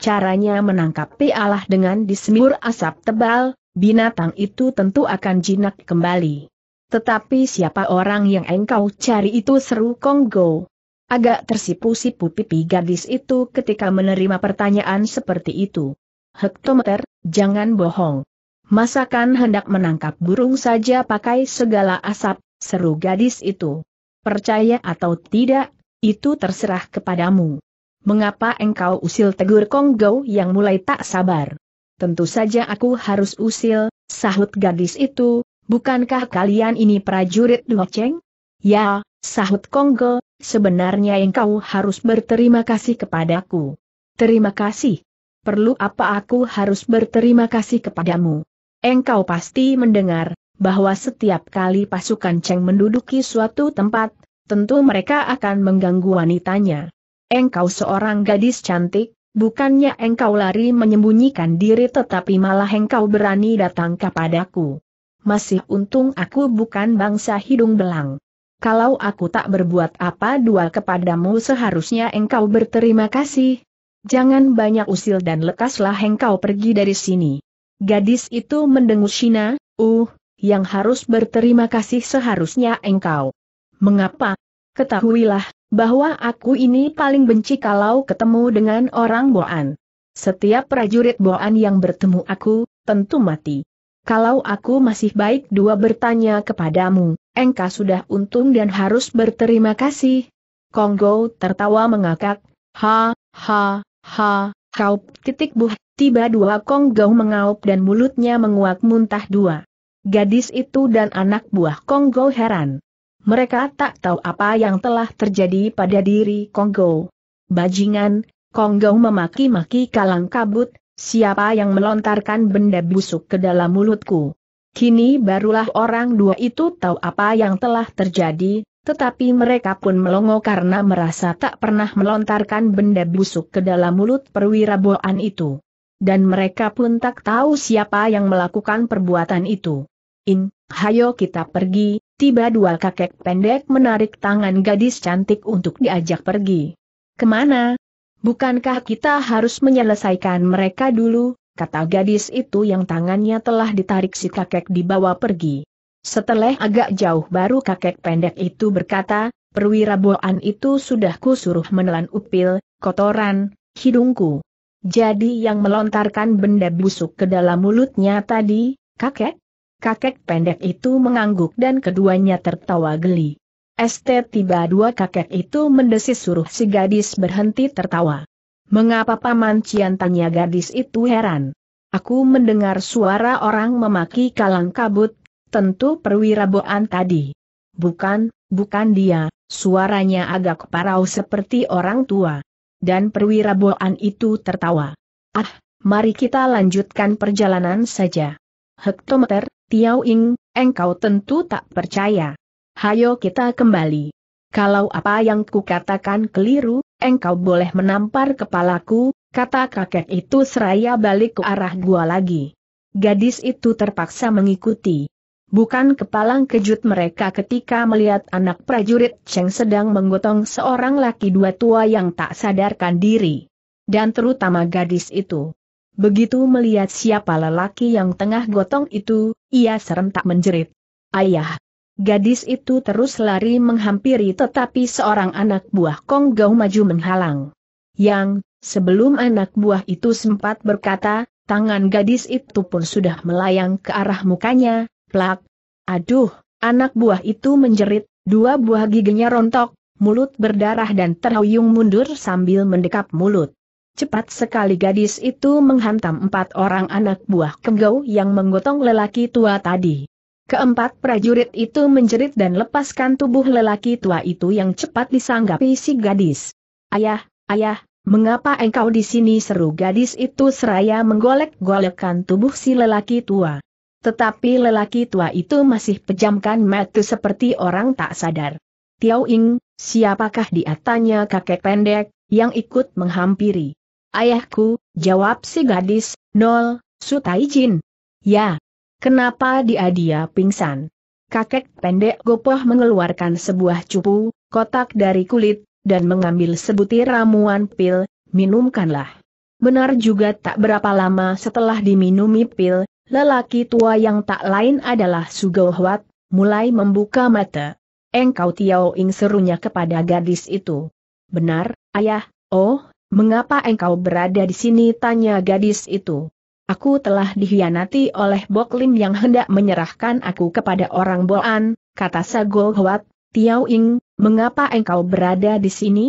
Caranya menangkap pialah dengan disemur asap tebal, binatang itu tentu akan jinak kembali. Tetapi siapa orang yang engkau cari itu seru Konggo. Agak tersipu-sipu pipi gadis itu ketika menerima pertanyaan seperti itu. Hektometer, jangan bohong. Masakan hendak menangkap burung saja pakai segala asap, seru gadis itu. Percaya atau tidak, itu terserah kepadamu. Mengapa engkau usil tegur Konggo yang mulai tak sabar? Tentu saja aku harus usil, sahut gadis itu, bukankah kalian ini prajurit Duo Cheng? Ya, sahut Konggo, Sebenarnya engkau harus berterima kasih kepadaku. Terima kasih. Perlu apa aku harus berterima kasih kepadamu? Engkau pasti mendengar bahwa setiap kali pasukan Cheng menduduki suatu tempat, tentu mereka akan mengganggu wanitanya. Engkau seorang gadis cantik, bukannya engkau lari menyembunyikan diri tetapi malah engkau berani datang kepadaku. Masih untung aku bukan bangsa hidung belang kalau aku tak berbuat apa dua kepadamu seharusnya engkau berterima kasih. Jangan banyak usil dan lekaslah engkau pergi dari sini. Gadis itu mendengus Shina, uh, yang harus berterima kasih seharusnya engkau. Mengapa? Ketahuilah, bahwa aku ini paling benci kalau ketemu dengan orang Boan. Setiap prajurit Boan yang bertemu aku, tentu mati. Kalau aku masih baik dua bertanya kepadamu, engkau sudah untung dan harus berterima kasih. Konggo tertawa mengakak, ha, ha, ha, kaup titik buh, tiba dua Konggo mengaup dan mulutnya menguak muntah dua. Gadis itu dan anak buah Konggo heran. Mereka tak tahu apa yang telah terjadi pada diri Konggo. Bajingan, Konggo memaki-maki kalang kabut, siapa yang melontarkan benda busuk ke dalam mulutku. Kini barulah orang dua itu tahu apa yang telah terjadi, tetapi mereka pun melongo karena merasa tak pernah melontarkan benda busuk ke dalam mulut perwira boan itu. Dan mereka pun tak tahu siapa yang melakukan perbuatan itu. In, hayo kita pergi, tiba dua kakek pendek menarik tangan gadis cantik untuk diajak pergi. Kemana? Bukankah kita harus menyelesaikan mereka dulu, kata gadis itu yang tangannya telah ditarik si kakek dibawa pergi. Setelah agak jauh baru kakek pendek itu berkata, perwira boan itu sudah kusuruh menelan upil, kotoran, hidungku. Jadi yang melontarkan benda busuk ke dalam mulutnya tadi, kakek? Kakek pendek itu mengangguk dan keduanya tertawa geli. Este tiba dua kakek itu mendesis suruh si gadis berhenti tertawa. Mengapa paman Cian tanya gadis itu heran? Aku mendengar suara orang memaki kalang kabut, tentu perwira boan tadi. Bukan, bukan dia, suaranya agak parau seperti orang tua. Dan perwira boan itu tertawa. Ah, mari kita lanjutkan perjalanan saja. Hektometer, Tiao Ing, engkau tentu tak percaya. Hayo kita kembali. Kalau apa yang kukatakan keliru, engkau boleh menampar kepalaku, kata kakek itu seraya balik ke arah gua lagi. Gadis itu terpaksa mengikuti. Bukan kepalang kejut mereka ketika melihat anak prajurit Cheng sedang menggotong seorang laki dua tua yang tak sadarkan diri. Dan terutama gadis itu. Begitu melihat siapa lelaki yang tengah gotong itu, ia serentak menjerit. Ayah! Gadis itu terus lari menghampiri tetapi seorang anak buah Kong Gao maju menghalang. Yang, sebelum anak buah itu sempat berkata, tangan gadis itu pun sudah melayang ke arah mukanya, plak. Aduh, anak buah itu menjerit, dua buah giginya rontok, mulut berdarah dan terhuyung mundur sambil mendekap mulut. Cepat sekali gadis itu menghantam empat orang anak buah konggau yang menggotong lelaki tua tadi. Keempat prajurit itu menjerit dan lepaskan tubuh lelaki tua itu yang cepat disanggapi si gadis. Ayah, ayah, mengapa engkau di sini seru gadis itu seraya menggolek-golekkan tubuh si lelaki tua. Tetapi lelaki tua itu masih pejamkan mata seperti orang tak sadar. Tiao Ing, siapakah dia tanya kakek pendek, yang ikut menghampiri. Ayahku, jawab si gadis, Nol, Sutaijin. Ya, Kenapa dia-dia pingsan? Kakek pendek Gopoh mengeluarkan sebuah cupu, kotak dari kulit, dan mengambil sebutir ramuan pil, minumkanlah. Benar juga tak berapa lama setelah diminumi pil, lelaki tua yang tak lain adalah Sugohwat, mulai membuka mata. Engkau Tiao Ing serunya kepada gadis itu. Benar, ayah, oh, mengapa engkau berada di sini tanya gadis itu. Aku telah dihianati oleh Bok Lim yang hendak menyerahkan aku kepada orang Boan, kata Sagol Huat, Tiao Ying, mengapa engkau berada di sini?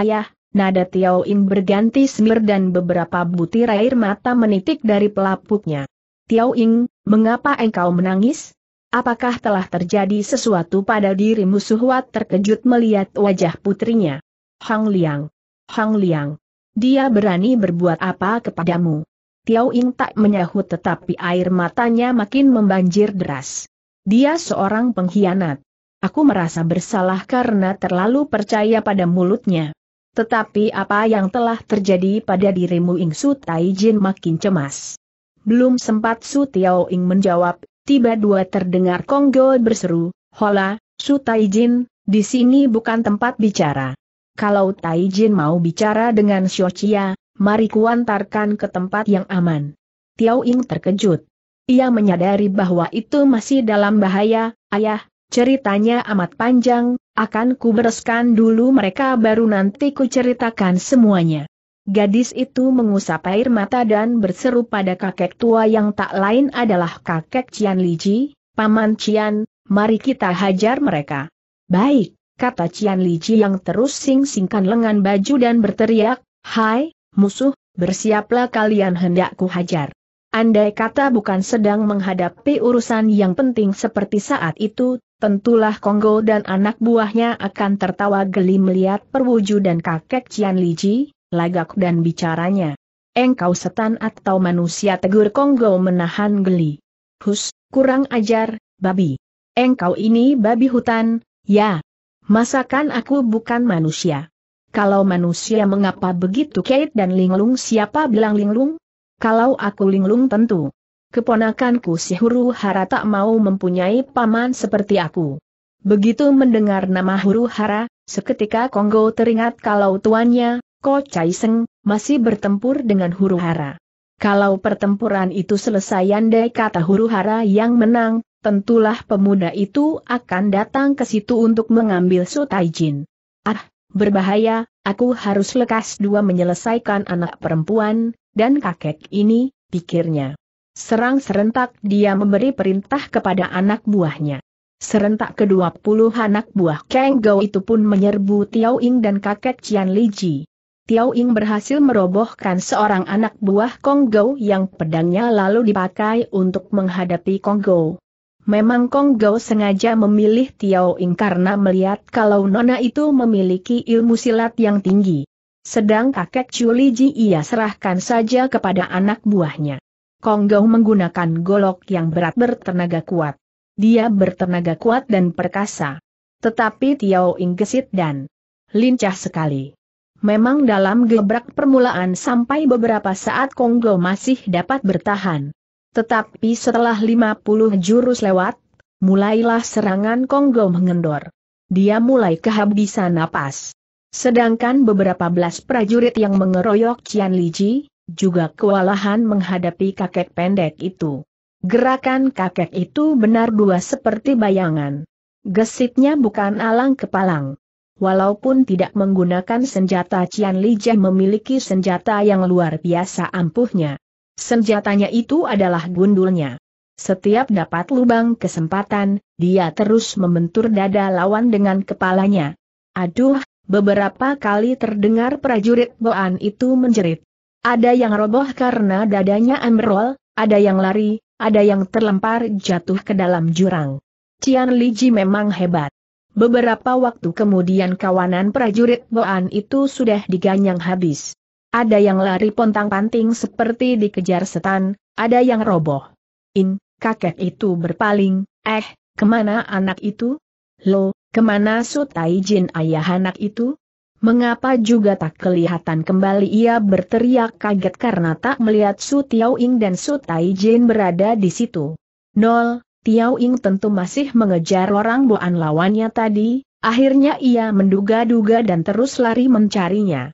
Ayah, nada Tiao Ying berganti semir dan beberapa butir air mata menitik dari pelapuknya. Tiao Ying, mengapa engkau menangis? Apakah telah terjadi sesuatu pada dirimu Suhuat terkejut melihat wajah putrinya? Hang Liang. Hang Liang. Dia berani berbuat apa kepadamu? Tiao Ing tak menyahut tetapi air matanya makin membanjir deras. Dia seorang pengkhianat. Aku merasa bersalah karena terlalu percaya pada mulutnya. Tetapi apa yang telah terjadi pada dirimu Ing Su Tai Jin makin cemas. Belum sempat Su Tiao Ing menjawab, tiba dua terdengar Konggo berseru, Hola, Su Tai Jin, di sini bukan tempat bicara. Kalau Tai Jin mau bicara dengan Xiao Chia, mari kuantarkan ke tempat yang aman. Tiao Ing terkejut. Ia menyadari bahwa itu masih dalam bahaya, ayah, ceritanya amat panjang, akan ku dulu mereka baru nanti kuceritakan semuanya. Gadis itu mengusap air mata dan berseru pada kakek tua yang tak lain adalah kakek Cian Liji, Paman Cian, mari kita hajar mereka. Baik, kata Cian Liji yang terus sing-singkan lengan baju dan berteriak, Hai, musuh, bersiaplah kalian hendak hajar. Andai kata bukan sedang menghadapi urusan yang penting seperti saat itu, tentulah Konggo dan anak buahnya akan tertawa geli melihat perwujudan kakek Cian Liji, lagak dan bicaranya. Engkau setan atau manusia tegur Konggo menahan geli. Hus, kurang ajar, babi. Engkau ini babi hutan, ya. Masakan aku bukan manusia. Kalau manusia mengapa begitu Kate dan Linglung siapa bilang Linglung? Kalau aku Linglung tentu. Keponakanku si Huru Hara tak mau mempunyai paman seperti aku. Begitu mendengar nama Huru Hara, seketika Konggo teringat kalau tuannya, Ko Chai Seng, masih bertempur dengan Huru Hara. Kalau pertempuran itu selesai andai kata Huru Hara yang menang, tentulah pemuda itu akan datang ke situ untuk mengambil Jin. Ah, Berbahaya, aku harus lekas dua menyelesaikan anak perempuan, dan kakek ini, pikirnya. Serang serentak dia memberi perintah kepada anak buahnya. Serentak kedua puluh anak buah Kang Gao itu pun menyerbu Tiao Ing dan kakek Cian Li Ji. Tiao Ing berhasil merobohkan seorang anak buah Kong Gao yang pedangnya lalu dipakai untuk menghadapi Kong Gao. Memang Kong Gao sengaja memilih Tiao Ing karena melihat kalau Nona itu memiliki ilmu silat yang tinggi. Sedang kakek Chuli Ji ia serahkan saja kepada anak buahnya. Kong Gao menggunakan golok yang berat bertenaga kuat. Dia bertenaga kuat dan perkasa. Tetapi Tiao Ing gesit dan lincah sekali. Memang dalam gebrak permulaan sampai beberapa saat Kong Gao masih dapat bertahan. Tetapi setelah 50 jurus lewat, mulailah serangan Konggo mengendor. Dia mulai kehabisan napas. Sedangkan beberapa belas prajurit yang mengeroyok Cian Liji, juga kewalahan menghadapi kakek pendek itu. Gerakan kakek itu benar dua seperti bayangan. Gesitnya bukan alang kepalang. Walaupun tidak menggunakan senjata Cian Lijan memiliki senjata yang luar biasa ampuhnya. Senjatanya itu adalah gundulnya. Setiap dapat lubang kesempatan, dia terus membentur dada lawan dengan kepalanya. Aduh, beberapa kali terdengar prajurit Boan itu menjerit. Ada yang roboh karena dadanya amrol, ada yang lari, ada yang terlempar jatuh ke dalam jurang. Cian Ji memang hebat. Beberapa waktu kemudian kawanan prajurit Boan itu sudah diganyang habis. Ada yang lari pontang-panting seperti dikejar setan, ada yang roboh. In, kakek itu berpaling, eh, kemana anak itu? Lo, kemana sutai jin ayah anak itu? Mengapa juga tak kelihatan kembali ia berteriak kaget karena tak melihat Su Tiao Ing dan Su Tai Jin berada di situ. Nol, Tiao Ing tentu masih mengejar orang buan lawannya tadi, akhirnya ia menduga-duga dan terus lari mencarinya.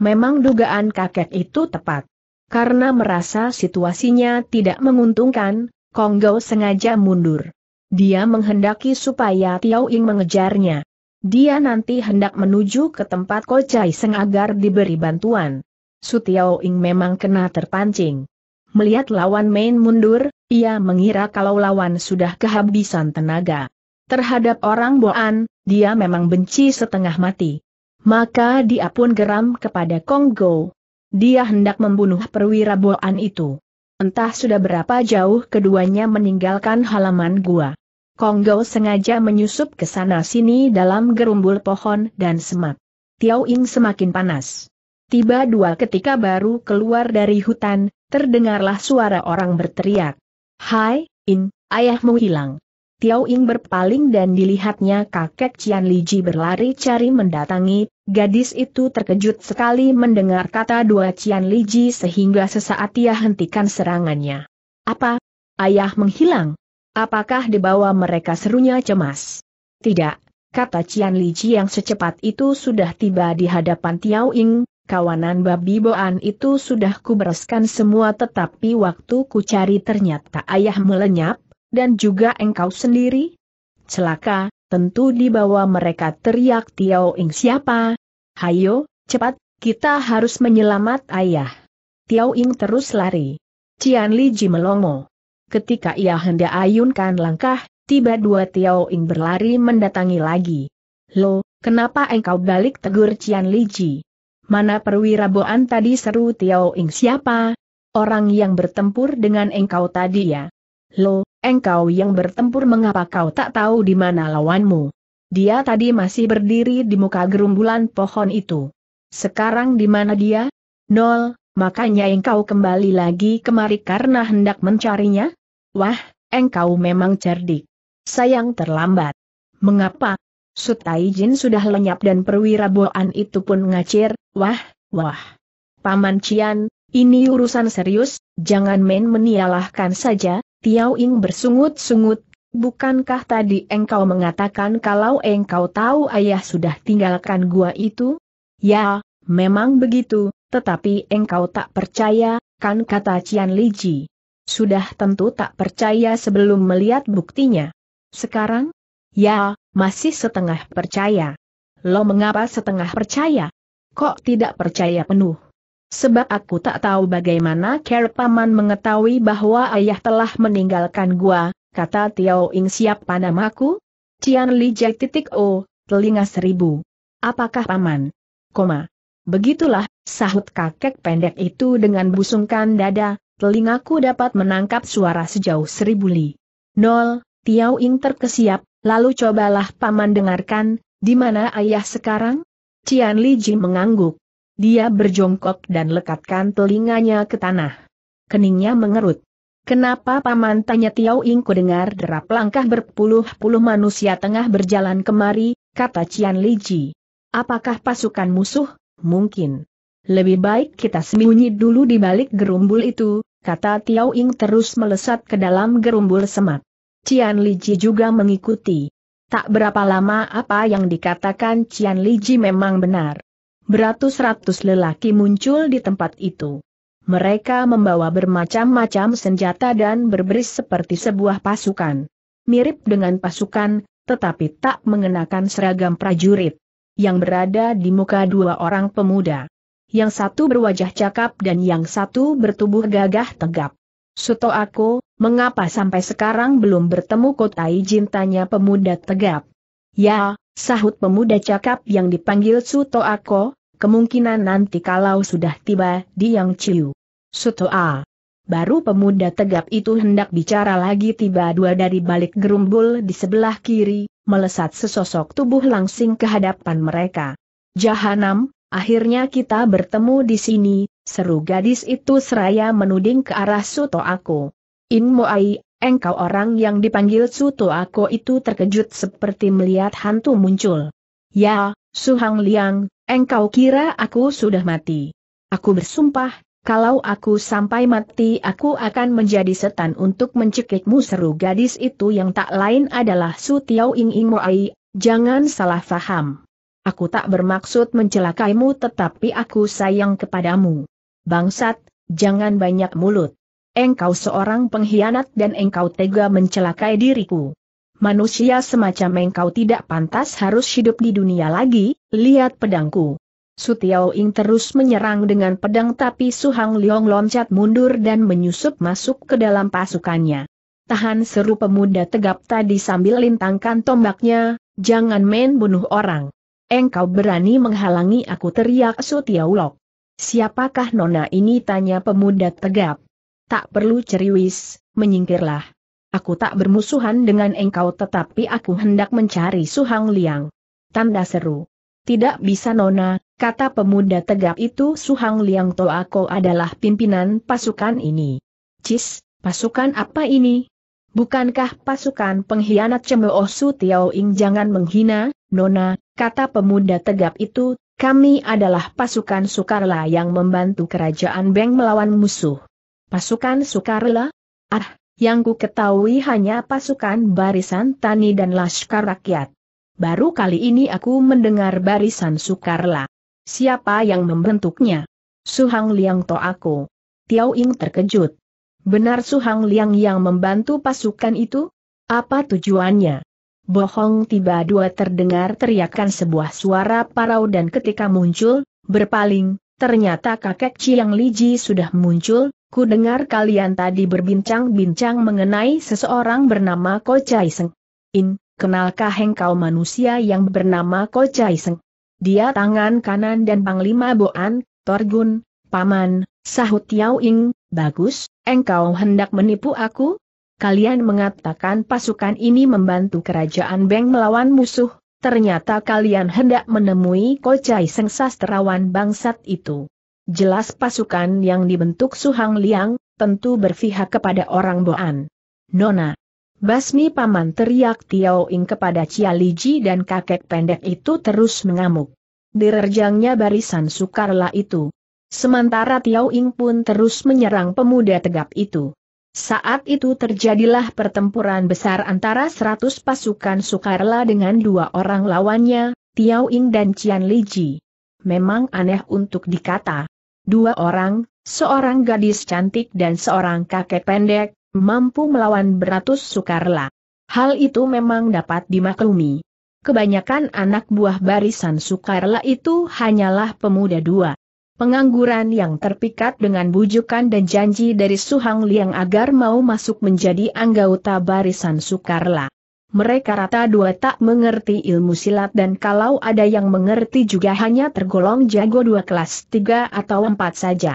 Memang dugaan kakek itu tepat. Karena merasa situasinya tidak menguntungkan, Konggau sengaja mundur. Dia menghendaki supaya Tiao Ing mengejarnya. Dia nanti hendak menuju ke tempat Kocai Seng agar diberi bantuan. Tiao Ing memang kena terpancing. Melihat lawan main mundur, ia mengira kalau lawan sudah kehabisan tenaga. Terhadap orang Boan, dia memang benci setengah mati maka dia pun geram kepada Konggo. Dia hendak membunuh perwira Boan itu. Entah sudah berapa jauh keduanya meninggalkan halaman gua. Konggo sengaja menyusup ke sana-sini dalam gerumbul pohon dan semak. Tiao Ing semakin panas. Tiba dua ketika baru keluar dari hutan, terdengarlah suara orang berteriak. Hai, In, ayahmu hilang. Tiao Ying berpaling dan dilihatnya kakek Cian Liji berlari cari mendatangi, gadis itu terkejut sekali mendengar kata dua Cian Liji sehingga sesaat ia hentikan serangannya. Apa? Ayah menghilang? Apakah di bawah mereka serunya cemas? Tidak, kata Cian Liji yang secepat itu sudah tiba di hadapan Tiao Ying, kawanan babi boan itu sudah kubereskan semua tetapi waktu ku cari ternyata ayah melenyap, dan juga engkau sendiri? Celaka, tentu dibawa mereka teriak Tiao Ing siapa? Hayo, cepat, kita harus menyelamat ayah. Tiao Ing terus lari. Cian Li Ji melongo. Ketika ia hendak ayunkan langkah, tiba dua Tiao Ing berlari mendatangi lagi. Lo, kenapa engkau balik tegur Cian Li Ji? Mana perwira boan tadi seru Tiao Ing siapa? Orang yang bertempur dengan engkau tadi ya? Lo, engkau yang bertempur mengapa kau tak tahu di mana lawanmu? Dia tadi masih berdiri di muka gerumbulan pohon itu. Sekarang di mana dia? Nol, makanya engkau kembali lagi kemari karena hendak mencarinya? Wah, engkau memang cerdik. Sayang terlambat. Mengapa? Sutai Jin sudah lenyap dan perwira Boan itu pun ngacir, wah, wah. Paman Cian, ini urusan serius, jangan main menialahkan saja, Tiao Ing bersungut-sungut, bukankah tadi engkau mengatakan kalau engkau tahu ayah sudah tinggalkan gua itu? Ya, memang begitu, tetapi engkau tak percaya, kan kata Cian Liji. Sudah tentu tak percaya sebelum melihat buktinya. Sekarang? Ya, masih setengah percaya. Lo mengapa setengah percaya? Kok tidak percaya penuh? Sebab aku tak tahu bagaimana Ker Paman mengetahui bahwa ayah telah meninggalkan gua, kata Tiao Ing siapa namaku? Cian Li Jai titik O, telinga seribu. Apakah Paman? Koma. Begitulah, sahut kakek pendek itu dengan busungkan dada, telingaku dapat menangkap suara sejauh seribu li. Nol, Tiao Ing terkesiap, lalu cobalah Paman dengarkan, di mana ayah sekarang? Cian Li Ji mengangguk. Dia berjongkok dan lekatkan telinganya ke tanah. Keningnya mengerut. Kenapa paman tanya Tiao Ing ku dengar derap langkah berpuluh-puluh manusia tengah berjalan kemari, kata Cian Li Ji. Apakah pasukan musuh? Mungkin. Lebih baik kita sembunyi dulu di balik gerumbul itu, kata Tiao Ing terus melesat ke dalam gerumbul semak. Cian Li Ji juga mengikuti. Tak berapa lama apa yang dikatakan Cian Li Ji memang benar beratus-ratus lelaki muncul di tempat itu. Mereka membawa bermacam-macam senjata dan berberis seperti sebuah pasukan. Mirip dengan pasukan, tetapi tak mengenakan seragam prajurit. Yang berada di muka dua orang pemuda. Yang satu berwajah cakap dan yang satu bertubuh gagah tegap. Suto aku, mengapa sampai sekarang belum bertemu kotai jintanya pemuda tegap? Ya, sahut pemuda cakap yang dipanggil Suto Ako, Kemungkinan nanti kalau sudah tiba di Yang Ciu. Suto A. Baru pemuda tegap itu hendak bicara lagi tiba dua dari balik gerumbul di sebelah kiri, melesat sesosok tubuh langsing ke hadapan mereka. Jahanam, akhirnya kita bertemu di sini, seru gadis itu seraya menuding ke arah Suto Ako. In Moai, engkau orang yang dipanggil Suto Ako itu terkejut seperti melihat hantu muncul. Ya, Suhang Liang, Engkau kira aku sudah mati. Aku bersumpah, kalau aku sampai mati aku akan menjadi setan untuk mencekikmu seru gadis itu yang tak lain adalah Su Tiao Ing Ing Wai, jangan salah faham. Aku tak bermaksud mencelakaimu tetapi aku sayang kepadamu. Bangsat, jangan banyak mulut. Engkau seorang pengkhianat dan engkau tega mencelakai diriku manusia semacam engkau tidak pantas harus hidup di dunia lagi, lihat pedangku. Su ing terus menyerang dengan pedang tapi Su Hang Leong loncat mundur dan menyusup masuk ke dalam pasukannya. Tahan seru pemuda tegap tadi sambil lintangkan tombaknya, jangan main bunuh orang. Engkau berani menghalangi aku teriak Su Lok. Siapakah nona ini tanya pemuda tegap. Tak perlu ceriwis, menyingkirlah. Aku tak bermusuhan dengan engkau tetapi aku hendak mencari Suhang Liang. Tanda seru. Tidak bisa Nona, kata pemuda tegap itu Suhang Liang Toako adalah pimpinan pasukan ini. Cis, pasukan apa ini? Bukankah pasukan pengkhianat Cemooh Su Tiao Ing jangan menghina, Nona, kata pemuda tegap itu, kami adalah pasukan Sukarla yang membantu kerajaan Beng melawan musuh. Pasukan Sukarla? Ah, yang ku ketahui hanya pasukan barisan tani dan laskar rakyat. Baru kali ini aku mendengar barisan Sukarla. Siapa yang membentuknya? Suhang Liang to aku. Tiao Ing terkejut. Benar Suhang Liang yang membantu pasukan itu? Apa tujuannya? Bohong tiba dua terdengar teriakan sebuah suara parau dan ketika muncul, berpaling, ternyata kakek Chiang Ji sudah muncul, Ku dengar kalian tadi berbincang-bincang mengenai seseorang bernama Ko Chai Seng. In, kenalkah engkau manusia yang bernama Ko Chai Seng? Dia tangan kanan dan panglima Boan, Torgun, Paman, sahut Yao Ing, bagus, engkau hendak menipu aku? Kalian mengatakan pasukan ini membantu kerajaan Beng melawan musuh, ternyata kalian hendak menemui Ko Chai Seng sastrawan bangsat itu. Jelas pasukan yang dibentuk Su Hang Liang, tentu berpihak kepada orang Boan. Nona. Basmi paman teriak Tiao Ing kepada Cia Liji dan kakek pendek itu terus mengamuk. Direrjangnya barisan sukarla itu. Sementara Tiao Ing pun terus menyerang pemuda tegap itu. Saat itu terjadilah pertempuran besar antara 100 pasukan Sukarla dengan dua orang lawannya, Tiao Ing dan Cian Liji. Memang aneh untuk dikata. Dua orang, seorang gadis cantik dan seorang kakek pendek, mampu melawan beratus sukarla. Hal itu memang dapat dimaklumi. Kebanyakan anak buah barisan Sukarla itu hanyalah pemuda dua. Pengangguran yang terpikat dengan bujukan dan janji dari Suhang Liang agar mau masuk menjadi anggota barisan Sukarla mereka rata dua tak mengerti ilmu silat dan kalau ada yang mengerti juga hanya tergolong jago dua kelas tiga atau empat saja.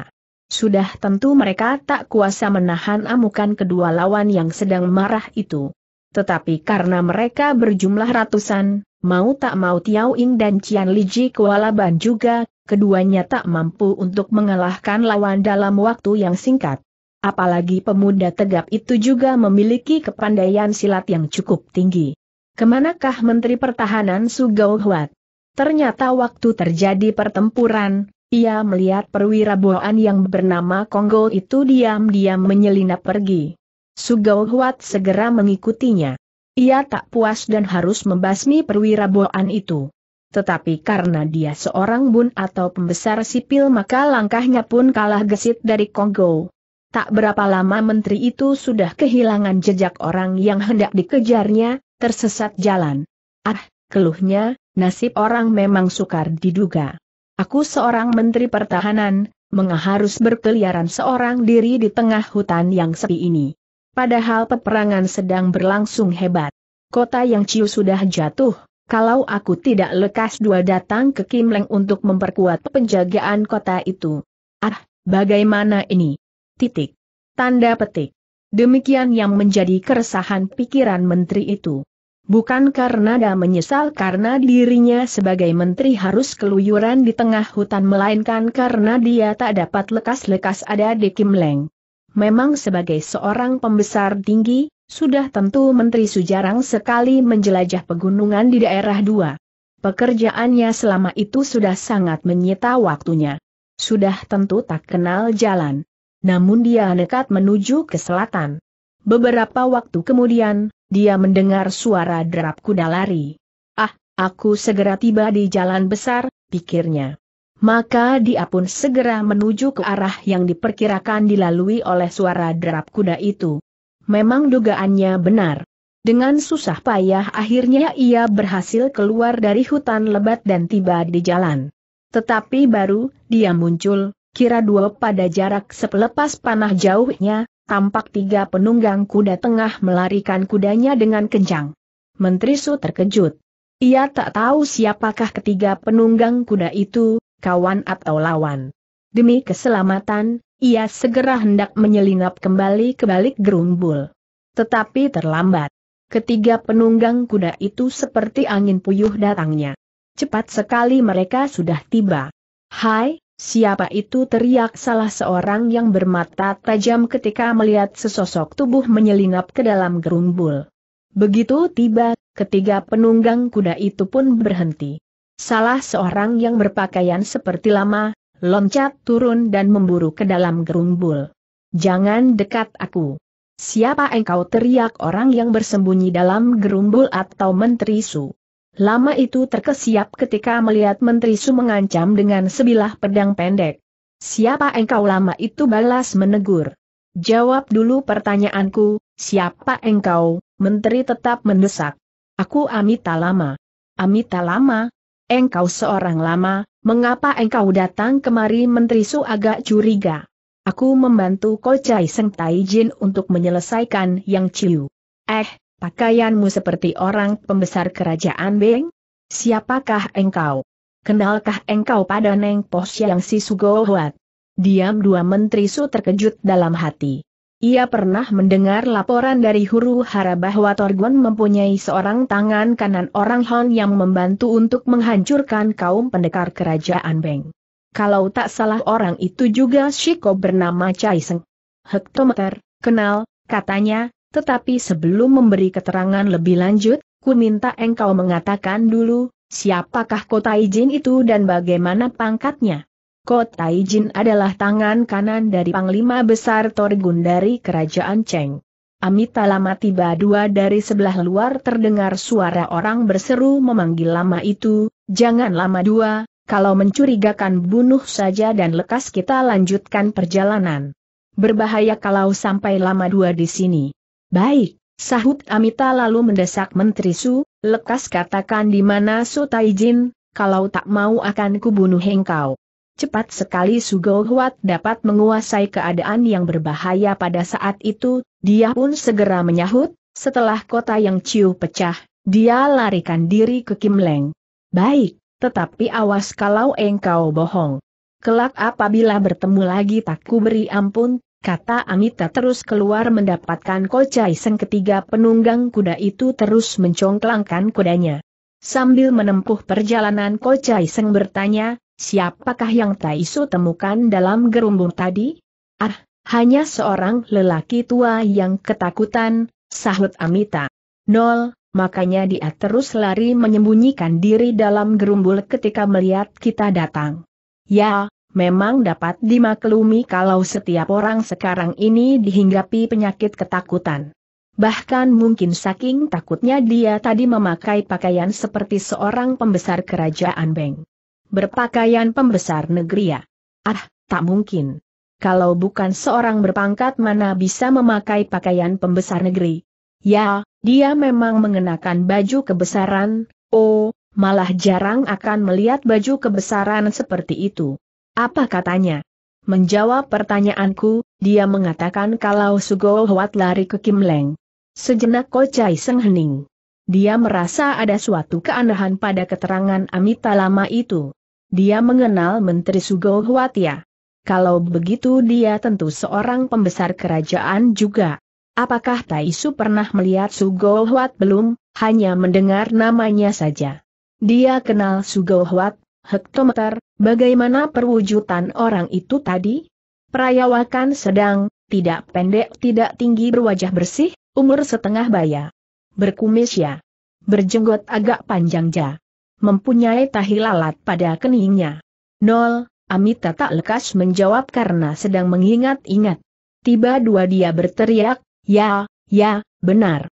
Sudah tentu mereka tak kuasa menahan amukan kedua lawan yang sedang marah itu. Tetapi karena mereka berjumlah ratusan, mau tak mau Tiao Ing dan Cian Liji kewalaban juga, keduanya tak mampu untuk mengalahkan lawan dalam waktu yang singkat. Apalagi pemuda tegap itu juga memiliki kepandaian silat yang cukup tinggi. Kemanakah Menteri Pertahanan Sugao Huat? Ternyata waktu terjadi pertempuran, ia melihat perwira Boan yang bernama Kongo itu diam-diam menyelinap pergi. Sugao Huat segera mengikutinya. Ia tak puas dan harus membasmi perwira Boan itu. Tetapi karena dia seorang bun atau pembesar sipil maka langkahnya pun kalah gesit dari Kongo. Tak berapa lama menteri itu sudah kehilangan jejak orang yang hendak dikejarnya, tersesat jalan. Ah, keluhnya, nasib orang memang sukar diduga. Aku seorang menteri pertahanan, mengaharus berkeliaran seorang diri di tengah hutan yang sepi ini. Padahal peperangan sedang berlangsung hebat. Kota yang Ciu sudah jatuh, kalau aku tidak lekas dua datang ke Kimleng untuk memperkuat penjagaan kota itu. Ah, bagaimana ini? titik. Tanda petik. Demikian yang menjadi keresahan pikiran menteri itu. Bukan karena dia menyesal karena dirinya sebagai menteri harus keluyuran di tengah hutan melainkan karena dia tak dapat lekas-lekas ada di Kimleng. Memang sebagai seorang pembesar tinggi, sudah tentu Menteri Sujarang sekali menjelajah pegunungan di daerah dua. Pekerjaannya selama itu sudah sangat menyita waktunya. Sudah tentu tak kenal jalan namun dia nekat menuju ke selatan. Beberapa waktu kemudian, dia mendengar suara derap kuda lari. Ah, aku segera tiba di jalan besar, pikirnya. Maka dia pun segera menuju ke arah yang diperkirakan dilalui oleh suara derap kuda itu. Memang dugaannya benar. Dengan susah payah akhirnya ia berhasil keluar dari hutan lebat dan tiba di jalan. Tetapi baru, dia muncul, kira dua pada jarak sepelepas panah jauhnya, tampak tiga penunggang kuda tengah melarikan kudanya dengan kencang. Menteri Su terkejut. Ia tak tahu siapakah ketiga penunggang kuda itu, kawan atau lawan. Demi keselamatan, ia segera hendak menyelinap kembali ke balik gerumbul. Tetapi terlambat. Ketiga penunggang kuda itu seperti angin puyuh datangnya. Cepat sekali mereka sudah tiba. Hai, Siapa itu teriak salah seorang yang bermata tajam ketika melihat sesosok tubuh menyelinap ke dalam gerumbul. Begitu tiba, ketiga penunggang kuda itu pun berhenti. Salah seorang yang berpakaian seperti lama, loncat turun dan memburu ke dalam gerumbul. Jangan dekat aku. Siapa engkau teriak orang yang bersembunyi dalam gerumbul atau menteri su? Lama itu terkesiap ketika melihat Menteri Su mengancam dengan sebilah pedang pendek. Siapa engkau lama itu balas menegur. Jawab dulu pertanyaanku, siapa engkau, Menteri tetap mendesak. Aku Amita Lama. Amita Lama? Engkau seorang lama, mengapa engkau datang kemari Menteri Su agak curiga. Aku membantu Kocai Seng Tai Jin untuk menyelesaikan Yang Ciu. Eh, Pakaianmu seperti orang pembesar kerajaan Beng? Siapakah engkau? Kenalkah engkau pada Neng Pos yang si Sugohuat? Diam dua menteri Su terkejut dalam hati. Ia pernah mendengar laporan dari huru hara bahwa Torgon mempunyai seorang tangan kanan orang Hon yang membantu untuk menghancurkan kaum pendekar kerajaan Beng. Kalau tak salah orang itu juga Shiko bernama Chai Seng. Hektometer, kenal, katanya, tetapi sebelum memberi keterangan lebih lanjut, ku minta engkau mengatakan dulu, siapakah kota izin itu dan bagaimana pangkatnya. Kota izin adalah tangan kanan dari Panglima Besar Torgun dari Kerajaan Cheng. Amita lama tiba dua dari sebelah luar terdengar suara orang berseru memanggil lama itu, jangan lama dua, kalau mencurigakan bunuh saja dan lekas kita lanjutkan perjalanan. Berbahaya kalau sampai lama dua di sini. Baik, sahut Amita lalu mendesak Menteri Su, lekas katakan di mana Su Taijin, kalau tak mau akan kubunuh engkau. Cepat sekali Su Huat dapat menguasai keadaan yang berbahaya pada saat itu, dia pun segera menyahut, setelah kota yang ciu pecah, dia larikan diri ke Kim Leng. Baik, tetapi awas kalau engkau bohong. Kelak apabila bertemu lagi tak kuberi ampun, kata Amita terus keluar mendapatkan kocai seng ketiga penunggang kuda itu terus mencongklangkan kudanya. Sambil menempuh perjalanan kocai seng bertanya, siapakah yang Taisu temukan dalam gerumbung tadi? Ah, hanya seorang lelaki tua yang ketakutan, sahut Amita. Nol, makanya dia terus lari menyembunyikan diri dalam gerumbul ketika melihat kita datang. Ya, memang dapat dimaklumi kalau setiap orang sekarang ini dihinggapi penyakit ketakutan. Bahkan mungkin saking takutnya dia tadi memakai pakaian seperti seorang pembesar kerajaan Beng. Berpakaian pembesar negeri ya. Ah, tak mungkin. Kalau bukan seorang berpangkat mana bisa memakai pakaian pembesar negeri. Ya, dia memang mengenakan baju kebesaran, oh, malah jarang akan melihat baju kebesaran seperti itu. Apa katanya? Menjawab pertanyaanku, dia mengatakan kalau Sugo Huat lari ke Kim Leng. Sejenak kocai senghening. Dia merasa ada suatu keanehan pada keterangan Amita lama itu. Dia mengenal Menteri Sugo ya? Kalau begitu dia tentu seorang pembesar kerajaan juga. Apakah Taisu pernah melihat Sugo Huat belum, hanya mendengar namanya saja. Dia kenal Sugo Huat hektometer, bagaimana perwujudan orang itu tadi? Perayawakan sedang, tidak pendek tidak tinggi berwajah bersih, umur setengah baya. Berkumis ya. Berjenggot agak panjang ja. Mempunyai tahi lalat pada keningnya. Nol, Amita tak lekas menjawab karena sedang mengingat-ingat. Tiba dua dia berteriak, ya, ya, benar.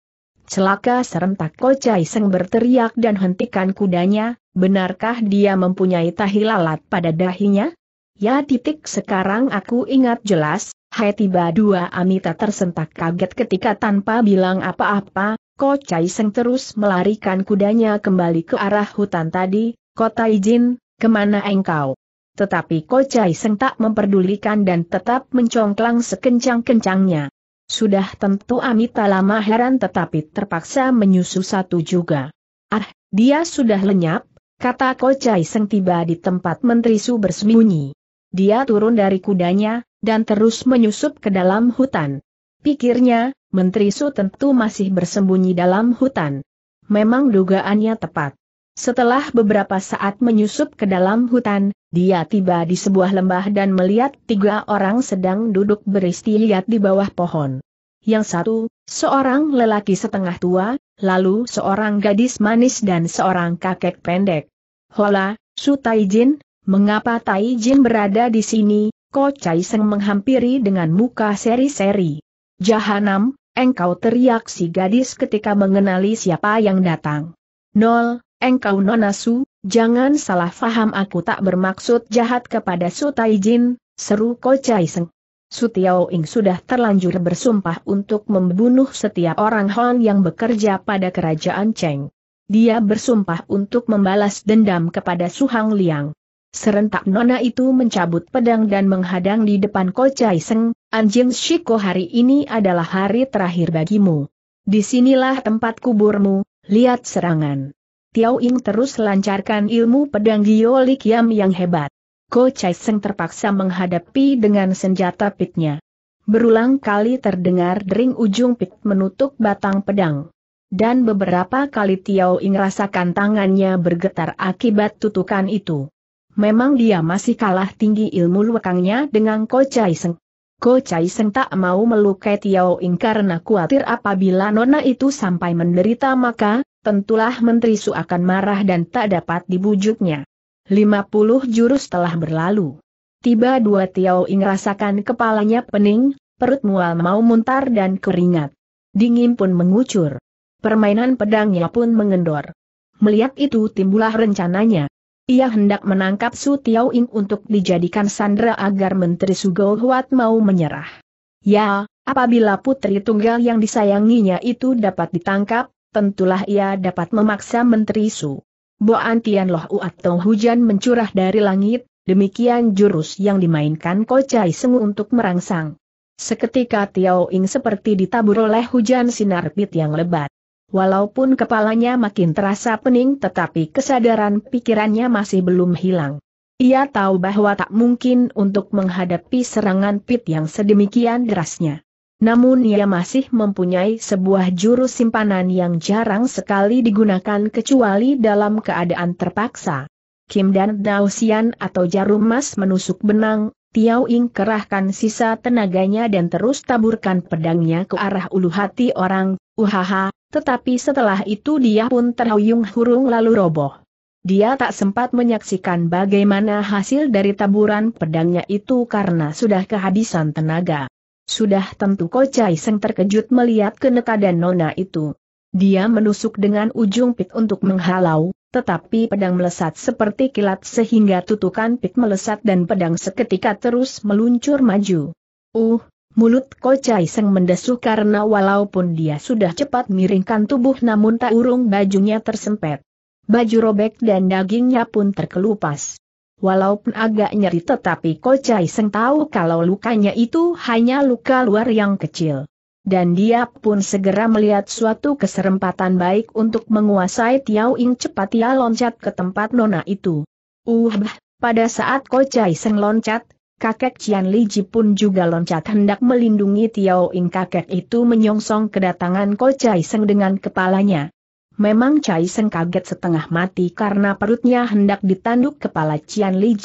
Celaka serentak Kocai Seng berteriak dan hentikan kudanya, Benarkah dia mempunyai tahi lalat pada dahinya? Ya titik sekarang aku ingat jelas, hai tiba dua Amita tersentak kaget ketika tanpa bilang apa-apa, Ko Chai Seng terus melarikan kudanya kembali ke arah hutan tadi, kota izin, kemana engkau? Tetapi Ko Chai Seng tak memperdulikan dan tetap mencongklang sekencang-kencangnya. Sudah tentu Amita lama heran tetapi terpaksa menyusu satu juga. Ah, dia sudah lenyap, Kata Kocai Seng tiba di tempat Menteri Su bersembunyi. Dia turun dari kudanya, dan terus menyusup ke dalam hutan. Pikirnya, Menteri Su tentu masih bersembunyi dalam hutan. Memang dugaannya tepat. Setelah beberapa saat menyusup ke dalam hutan, dia tiba di sebuah lembah dan melihat tiga orang sedang duduk beristirahat di bawah pohon. Yang satu, seorang lelaki setengah tua, lalu seorang gadis manis dan seorang kakek pendek. Hola, Su Taijin, mengapa Taijin berada di sini? Ko Chai Seng menghampiri dengan muka seri-seri. Jahanam, engkau teriak si gadis ketika mengenali siapa yang datang. Nol, engkau nonasu, jangan salah faham aku tak bermaksud jahat kepada Su Taijin, seru Ko Chai Seng. Su Ing sudah terlanjur bersumpah untuk membunuh setiap orang Hon yang bekerja pada kerajaan Cheng dia bersumpah untuk membalas dendam kepada Su Hang Liang. Serentak nona itu mencabut pedang dan menghadang di depan Ko Chai Seng, anjing Shiko hari ini adalah hari terakhir bagimu. Disinilah tempat kuburmu, lihat serangan. Tiao Ying terus lancarkan ilmu pedang Li Kiam yang hebat. Ko Chai Seng terpaksa menghadapi dengan senjata pitnya. Berulang kali terdengar dering ujung pit menutup batang pedang dan beberapa kali Tiao Ing rasakan tangannya bergetar akibat tutukan itu. Memang dia masih kalah tinggi ilmu luakangnya dengan Ko Chai Seng. Ko Chai Seng tak mau melukai Tiao Ing karena khawatir apabila nona itu sampai menderita maka, tentulah Menteri Su akan marah dan tak dapat dibujuknya. 50 jurus telah berlalu. Tiba dua Tiao Ing rasakan kepalanya pening, perut mual mau muntar dan keringat. Dingin pun mengucur. Permainan pedangnya pun mengendor. Melihat itu timbullah rencananya. Ia hendak menangkap Su Tiao Ing untuk dijadikan sandera agar Menteri Sugo Huat mau menyerah. Ya, apabila putri tunggal yang disayanginya itu dapat ditangkap, tentulah ia dapat memaksa Menteri Su. Boantian Antian Loh Uat Tong hujan mencurah dari langit, demikian jurus yang dimainkan Chai Sengu untuk merangsang. Seketika Tiao Ing seperti ditabur oleh hujan sinar pit yang lebat. Walaupun kepalanya makin terasa pening tetapi kesadaran pikirannya masih belum hilang. Ia tahu bahwa tak mungkin untuk menghadapi serangan pit yang sedemikian derasnya. Namun ia masih mempunyai sebuah jurus simpanan yang jarang sekali digunakan kecuali dalam keadaan terpaksa. Kim dan Daosian atau jarum Emas menusuk benang, Tiao Ing kerahkan sisa tenaganya dan terus taburkan pedangnya ke arah ulu hati orang, uhaha, tetapi setelah itu dia pun terhuyung hurung lalu roboh. Dia tak sempat menyaksikan bagaimana hasil dari taburan pedangnya itu karena sudah kehabisan tenaga. Sudah tentu Kocai Seng terkejut melihat kenekadan nona itu. Dia menusuk dengan ujung pit untuk menghalau, tetapi pedang melesat seperti kilat sehingga tutukan pit melesat dan pedang seketika terus meluncur maju. Uh, Mulut Ko Chai Seng mendesuk karena walaupun dia sudah cepat miringkan tubuh namun tak urung bajunya tersempet. Baju robek dan dagingnya pun terkelupas. Walaupun agak nyeri tetapi Ko Chai Seng tahu kalau lukanya itu hanya luka luar yang kecil. Dan dia pun segera melihat suatu kesempatan baik untuk menguasai Tiao Ing cepat ia loncat ke tempat nona itu. Uh, bah, pada saat Ko Chai Seng loncat, kakek Cian Li pun juga loncat hendak melindungi Tiao Ing kakek itu menyongsong kedatangan Ko Chai Seng dengan kepalanya. Memang Chai Seng kaget setengah mati karena perutnya hendak ditanduk kepala Cian Li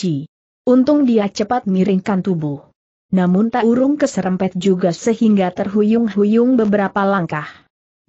Untung dia cepat miringkan tubuh. Namun tak urung keserempet juga sehingga terhuyung-huyung beberapa langkah.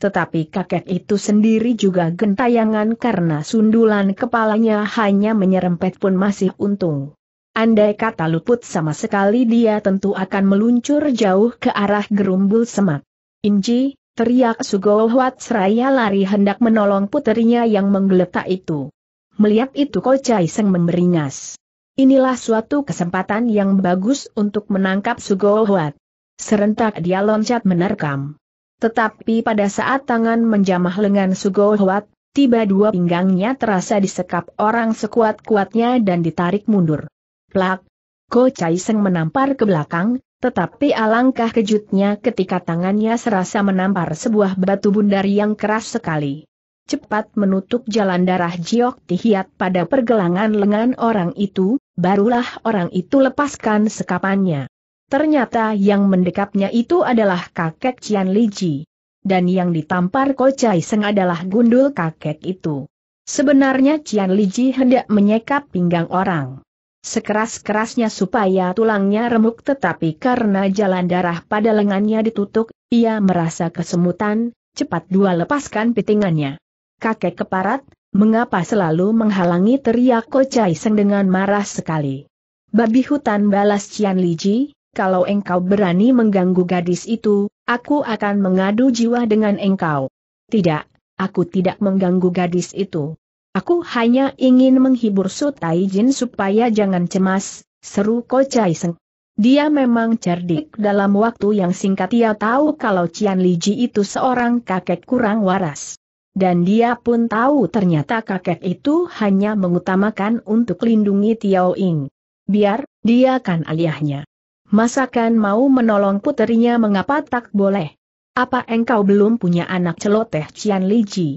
Tetapi kakek itu sendiri juga gentayangan karena sundulan kepalanya hanya menyerempet pun masih untung. Andai kata luput sama sekali dia tentu akan meluncur jauh ke arah gerumbul semak. Inji, teriak Sugohwat, Seraya lari hendak menolong puterinya yang menggeletak itu. Melihat itu Chai Iseng memberingas. Inilah suatu kesempatan yang bagus untuk menangkap Sugohwat. Serentak dia loncat menerkam. Tetapi pada saat tangan menjamah lengan Sugohwat, tiba dua pinggangnya terasa disekap orang sekuat-kuatnya dan ditarik mundur. Plak! Ko Chai Seng menampar ke belakang, tetapi alangkah kejutnya ketika tangannya serasa menampar sebuah batu bundar yang keras sekali. Cepat menutup jalan darah Jiok Tihiat pada pergelangan lengan orang itu, barulah orang itu lepaskan sekapannya. Ternyata yang mendekapnya itu adalah kakek Cian Liji dan yang ditampar Ko Chai Seng adalah gundul kakek itu. Sebenarnya Cian Liji hendak menyekap pinggang orang sekeras-kerasnya supaya tulangnya remuk tetapi karena jalan darah pada lengannya ditutup, ia merasa kesemutan, cepat dua lepaskan pitingannya. Kakek keparat, mengapa selalu menghalangi teriak Kocai Seng dengan marah sekali. Babi hutan balas Cian Liji, kalau engkau berani mengganggu gadis itu, aku akan mengadu jiwa dengan engkau. Tidak, aku tidak mengganggu gadis itu. Aku hanya ingin menghibur Su Jin supaya jangan cemas, seru Ko Chai Seng. Dia memang cerdik dalam waktu yang singkat ia tahu kalau Cian Li Ji itu seorang kakek kurang waras. Dan dia pun tahu ternyata kakek itu hanya mengutamakan untuk lindungi Tiao Ing. Biar, dia kan aliahnya. Masakan mau menolong puterinya mengapa tak boleh? Apa engkau belum punya anak celoteh Cian Li Ji?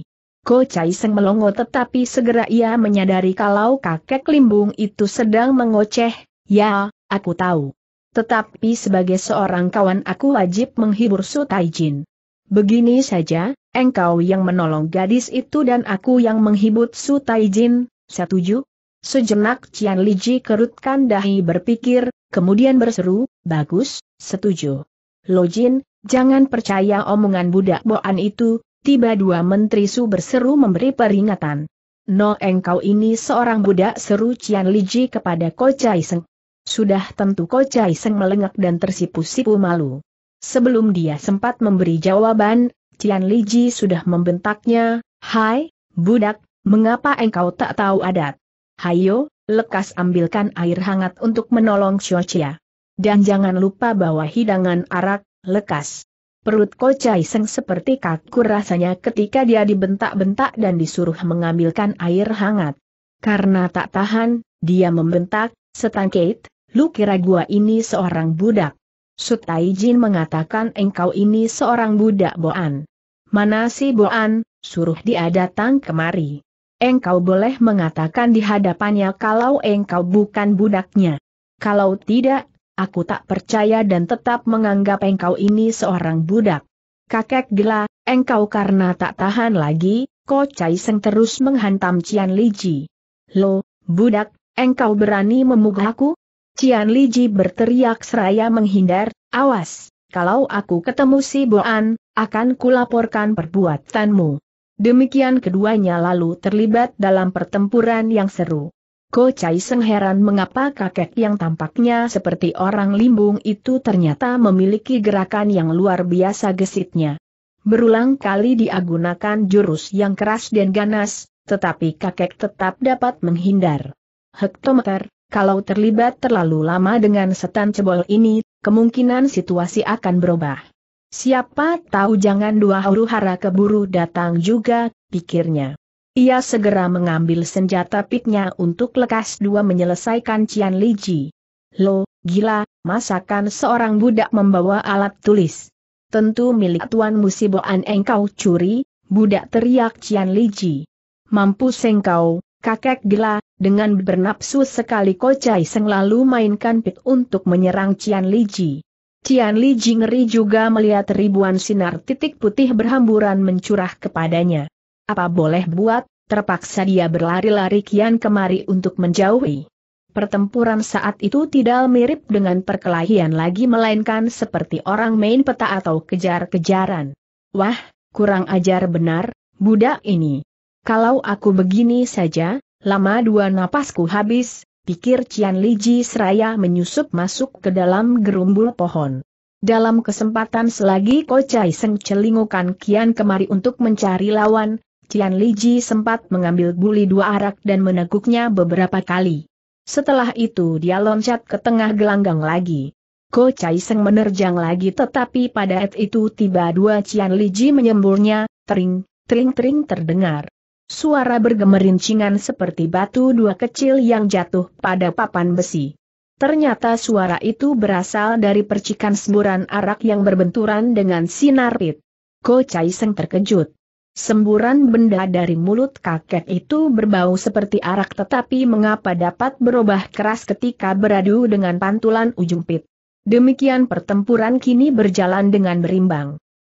Ko Chai Seng melongo tetapi segera ia menyadari kalau kakek limbung itu sedang mengoceh, ya, aku tahu. Tetapi sebagai seorang kawan aku wajib menghibur Su Jin. Begini saja, engkau yang menolong gadis itu dan aku yang menghibur Su Jin, setuju? Sejenak Cian Liji kerutkan dahi berpikir, kemudian berseru, bagus, setuju. Jin, jangan percaya omongan budak boan itu, tiba dua menteri Su berseru memberi peringatan. No engkau ini seorang budak seru Cian Liji kepada Ko Chai Seng. Sudah tentu Ko Chai Seng melengak dan tersipu-sipu malu. Sebelum dia sempat memberi jawaban, Cian Liji sudah membentaknya, Hai, budak, mengapa engkau tak tahu adat? Hayo, lekas ambilkan air hangat untuk menolong Chia. Dan jangan lupa bawa hidangan arak, lekas. Perut kocai seng seperti kaku rasanya ketika dia dibentak-bentak dan disuruh mengambilkan air hangat. Karena tak tahan, dia membentak, setangkit, lu kira gua ini seorang budak. Sutai Jin mengatakan engkau ini seorang budak Boan. Mana si Boan, suruh dia datang kemari. Engkau boleh mengatakan di hadapannya kalau engkau bukan budaknya. Kalau tidak, Aku tak percaya dan tetap menganggap engkau ini seorang budak. Kakek gila, engkau karena tak tahan lagi, Ko Chai Seng terus menghantam Cian Liji. Lo, budak, engkau berani memugahku? Cian Liji berteriak seraya menghindar, awas, kalau aku ketemu si Boan, akan kulaporkan perbuatanmu. Demikian keduanya lalu terlibat dalam pertempuran yang seru. Ko Chai Seng heran mengapa kakek yang tampaknya seperti orang limbung itu ternyata memiliki gerakan yang luar biasa gesitnya. Berulang kali dia gunakan jurus yang keras dan ganas, tetapi kakek tetap dapat menghindar. Hektometer, kalau terlibat terlalu lama dengan setan cebol ini, kemungkinan situasi akan berubah. Siapa tahu jangan dua huru hara keburu datang juga, pikirnya. Ia segera mengambil senjata piknya untuk lekas dua menyelesaikan Cian Liji. Lo, gila, masakan seorang budak membawa alat tulis. Tentu milik Tuan Musiboan engkau curi, budak teriak Cian Liji. Mampus engkau, kakek gila, dengan bernapsu sekali kocai seng lalu mainkan pit untuk menyerang Cian Liji. Cian Liji ngeri juga melihat ribuan sinar titik putih berhamburan mencurah kepadanya. Apa boleh buat, terpaksa dia berlari-lari kian kemari untuk menjauhi. Pertempuran saat itu tidak mirip dengan perkelahian lagi melainkan seperti orang main peta atau kejar-kejaran. Wah, kurang ajar benar, budak ini. Kalau aku begini saja, lama dua napasku habis, pikir Cian Liji seraya menyusup masuk ke dalam gerumbul pohon. Dalam kesempatan selagi Kocai Seng celingukan kian kemari untuk mencari lawan, Tian Liji sempat mengambil buli dua arak dan meneguknya beberapa kali. Setelah itu dia loncat ke tengah gelanggang lagi. Ko Chai Seng menerjang lagi tetapi pada et itu tiba dua Cian Liji menyemburnya, tering, tering-tering terdengar. Suara bergemerincingan seperti batu dua kecil yang jatuh pada papan besi. Ternyata suara itu berasal dari percikan semburan arak yang berbenturan dengan sinar pit. Ko Chai Seng terkejut. Semburan benda dari mulut kakek itu berbau seperti arak tetapi mengapa dapat berubah keras ketika beradu dengan pantulan ujung pit. Demikian pertempuran kini berjalan dengan berimbang.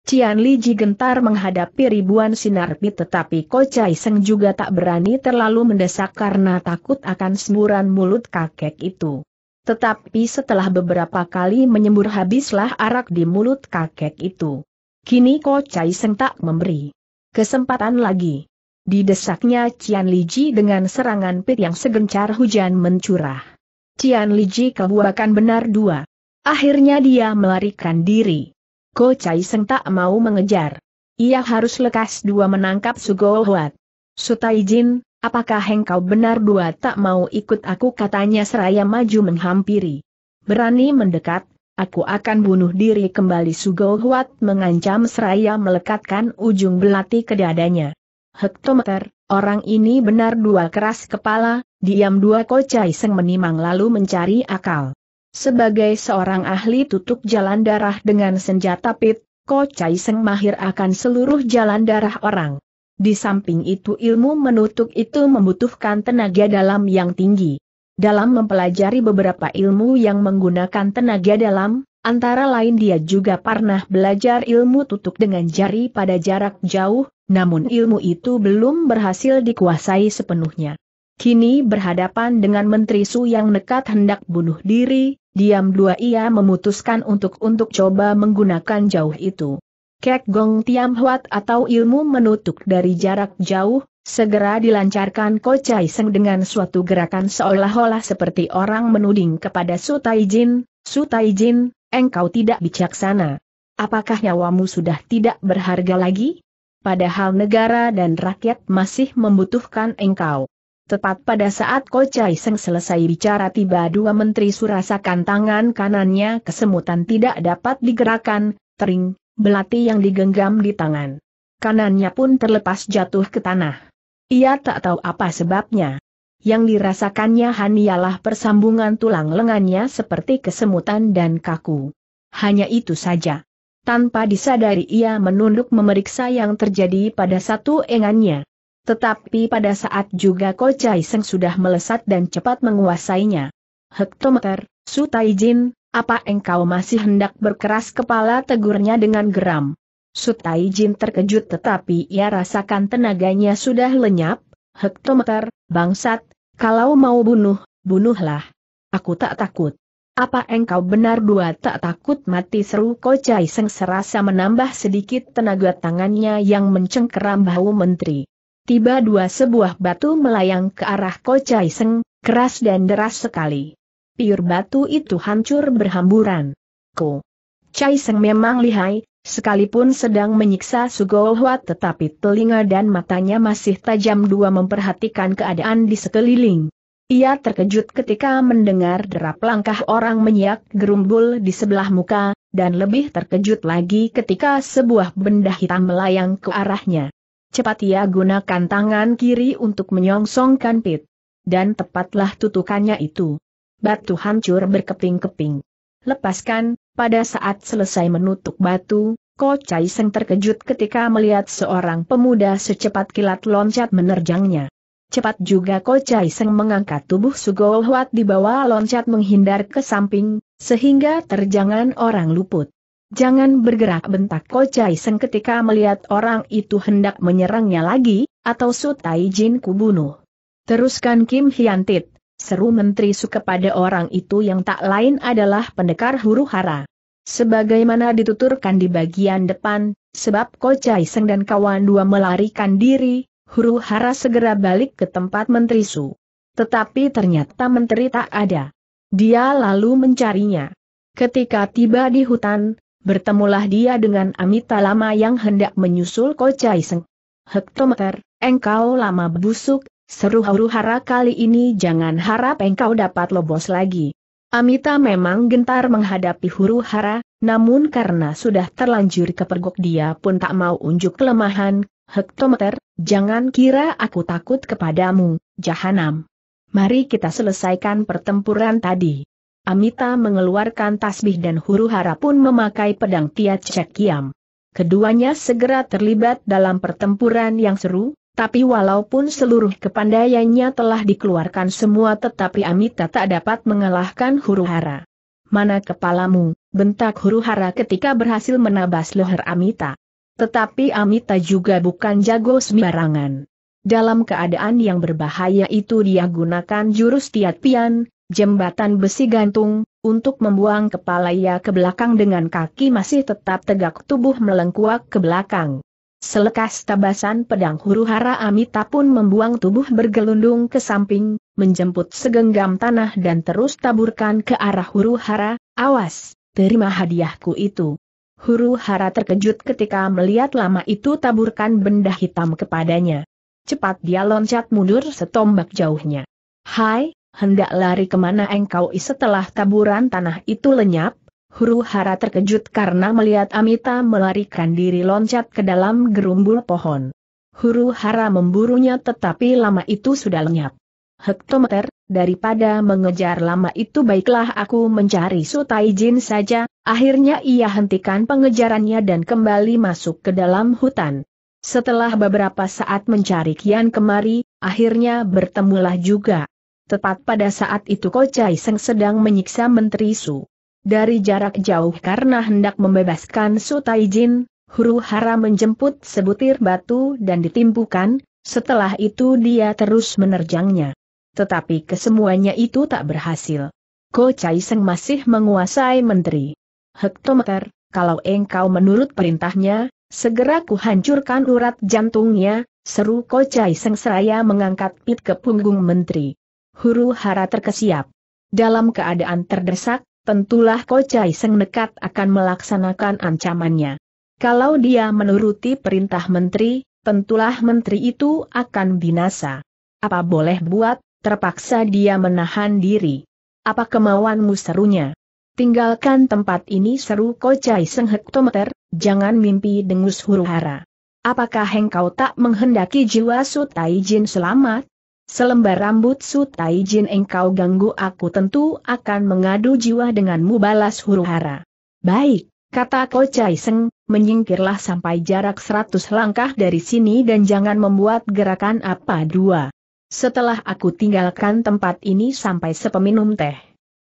Cian Li Ji gentar menghadapi ribuan sinar pit tetapi Ko Chai Seng juga tak berani terlalu mendesak karena takut akan semburan mulut kakek itu. Tetapi setelah beberapa kali menyembur habislah arak di mulut kakek itu. Kini Ko Chai Seng tak memberi. Kesempatan lagi. Didesaknya Cian Liji dengan serangan pit yang segencar hujan mencurah. Cian Liji kebuakan benar dua. Akhirnya dia melarikan diri. Ko Chai Seng tak mau mengejar. Ia harus lekas dua menangkap Sugo Huat. Sutai Jin, apakah engkau benar dua tak mau ikut aku katanya seraya maju menghampiri. Berani mendekat, aku akan bunuh diri kembali Sugo mengancam seraya melekatkan ujung belati ke dadanya. Hektometer, orang ini benar dua keras kepala, diam dua kocai seng menimang lalu mencari akal. Sebagai seorang ahli tutup jalan darah dengan senjata pit, kocai seng mahir akan seluruh jalan darah orang. Di samping itu ilmu menutup itu membutuhkan tenaga dalam yang tinggi. Dalam mempelajari beberapa ilmu yang menggunakan tenaga dalam, antara lain dia juga pernah belajar ilmu tutup dengan jari pada jarak jauh, namun ilmu itu belum berhasil dikuasai sepenuhnya. Kini berhadapan dengan Menteri Su yang nekat hendak bunuh diri, diam dua ia memutuskan untuk untuk coba menggunakan jauh itu. Kek Gong Tiam Huat atau ilmu menutup dari jarak jauh, Segera dilancarkan Ko Chai Seng dengan suatu gerakan seolah-olah seperti orang menuding kepada Su Tai Jin, Su Tai Jin, engkau tidak bijaksana. Apakah nyawamu sudah tidak berharga lagi? Padahal negara dan rakyat masih membutuhkan engkau. Tepat pada saat Ko Chai Seng selesai bicara tiba dua menteri surasakan tangan kanannya kesemutan tidak dapat digerakkan, tering, belati yang digenggam di tangan. Kanannya pun terlepas jatuh ke tanah. Ia tak tahu apa sebabnya. Yang dirasakannya hanyalah persambungan tulang lengannya seperti kesemutan dan kaku. Hanya itu saja. Tanpa disadari ia menunduk memeriksa yang terjadi pada satu engannya. Tetapi pada saat juga Chai Seng sudah melesat dan cepat menguasainya. Hektometer, Sutai Jin, apa engkau masih hendak berkeras kepala tegurnya dengan geram? Sutai Jin terkejut tetapi ia rasakan tenaganya sudah lenyap, hektometer, bangsat, kalau mau bunuh, bunuhlah. Aku tak takut. Apa engkau benar dua tak takut mati seru kocai seng serasa menambah sedikit tenaga tangannya yang mencengkeram bahu menteri. Tiba dua sebuah batu melayang ke arah kocai seng, keras dan deras sekali. Piur batu itu hancur berhamburan. Ko. Chaiseng seng memang lihai, Sekalipun sedang menyiksa Sugolhwa tetapi telinga dan matanya masih tajam dua memperhatikan keadaan di sekeliling. Ia terkejut ketika mendengar derap langkah orang menyiak gerumbul di sebelah muka, dan lebih terkejut lagi ketika sebuah benda hitam melayang ke arahnya. Cepat ia gunakan tangan kiri untuk menyongsongkan pit. Dan tepatlah tutukannya itu. Batu hancur berkeping-keping lepaskan, pada saat selesai menutup batu, Ko Chai Seng terkejut ketika melihat seorang pemuda secepat kilat loncat menerjangnya. Cepat juga Ko Chai Seng mengangkat tubuh Sugo Huat di bawah loncat menghindar ke samping, sehingga terjangan orang luput. Jangan bergerak bentak Ko Chai Seng ketika melihat orang itu hendak menyerangnya lagi, atau Su Tai Jin kubunuh. Teruskan Kim Hyantit. Seru Menteri Su kepada orang itu yang tak lain adalah pendekar huru hara. Sebagaimana dituturkan di bagian depan, sebab Chai Seng dan kawan dua melarikan diri, huru hara segera balik ke tempat Menteri Su. Tetapi ternyata Menteri tak ada. Dia lalu mencarinya. Ketika tiba di hutan, bertemulah dia dengan Amita Lama yang hendak menyusul Chai Seng. Hektometer, engkau lama busuk, Seru huru hara kali ini jangan harap engkau dapat lobos lagi. Amita memang gentar menghadapi huru hara, namun karena sudah terlanjur kepergok dia pun tak mau unjuk kelemahan, hektometer, jangan kira aku takut kepadamu, jahanam. Mari kita selesaikan pertempuran tadi. Amita mengeluarkan tasbih dan huru hara pun memakai pedang Tiat Cekiam. Keduanya segera terlibat dalam pertempuran yang seru, tapi walaupun seluruh kepandaiannya telah dikeluarkan semua tetapi Amita tak dapat mengalahkan huru hara. Mana kepalamu, bentak huru hara ketika berhasil menabas leher Amita. Tetapi Amita juga bukan jago sembarangan. Dalam keadaan yang berbahaya itu dia gunakan jurus tiat pian, jembatan besi gantung, untuk membuang kepala ia ke belakang dengan kaki masih tetap tegak tubuh melengkuak ke belakang. Selekas tabasan pedang huru-hara Amita pun membuang tubuh bergelundung ke samping, menjemput segenggam tanah dan terus taburkan ke arah huru-hara, awas, terima hadiahku itu. Huru-hara terkejut ketika melihat lama itu taburkan benda hitam kepadanya. Cepat dia loncat mundur setombak jauhnya. Hai, hendak lari kemana engkau setelah taburan tanah itu lenyap, Huru hara terkejut karena melihat Amita melarikan diri loncat ke dalam gerumbul pohon. Huru hara memburunya tetapi lama itu sudah lenyap. Hektometer, daripada mengejar lama itu baiklah aku mencari Sutai Jin saja, akhirnya ia hentikan pengejarannya dan kembali masuk ke dalam hutan. Setelah beberapa saat mencari kian kemari, akhirnya bertemulah juga. Tepat pada saat itu Kocai Seng sedang menyiksa Menteri Su. Dari jarak jauh karena hendak membebaskan Jin, huru hara menjemput sebutir batu dan ditimpukan, setelah itu dia terus menerjangnya. Tetapi kesemuanya itu tak berhasil. Ko Chai Seng masih menguasai menteri. Hektometer, kalau engkau menurut perintahnya, segera kuhancurkan urat jantungnya, seru Ko Chai Seng seraya mengangkat pit ke punggung menteri. Huru hara terkesiap. Dalam keadaan terdesak, tentulah Kocai Seng nekat akan melaksanakan ancamannya. Kalau dia menuruti perintah menteri, tentulah menteri itu akan binasa. Apa boleh buat, terpaksa dia menahan diri. Apa kemauanmu serunya? Tinggalkan tempat ini seru Kocai Seng hektometer, jangan mimpi dengus huru hara. Apakah engkau tak menghendaki jiwa Sutai Jin selamat? Selembar rambut Su Jin engkau ganggu aku tentu akan mengadu jiwa denganmu balas huru hara. Baik, kata Ko Chai Seng, menyingkirlah sampai jarak seratus langkah dari sini dan jangan membuat gerakan apa dua. Setelah aku tinggalkan tempat ini sampai sepeminum teh.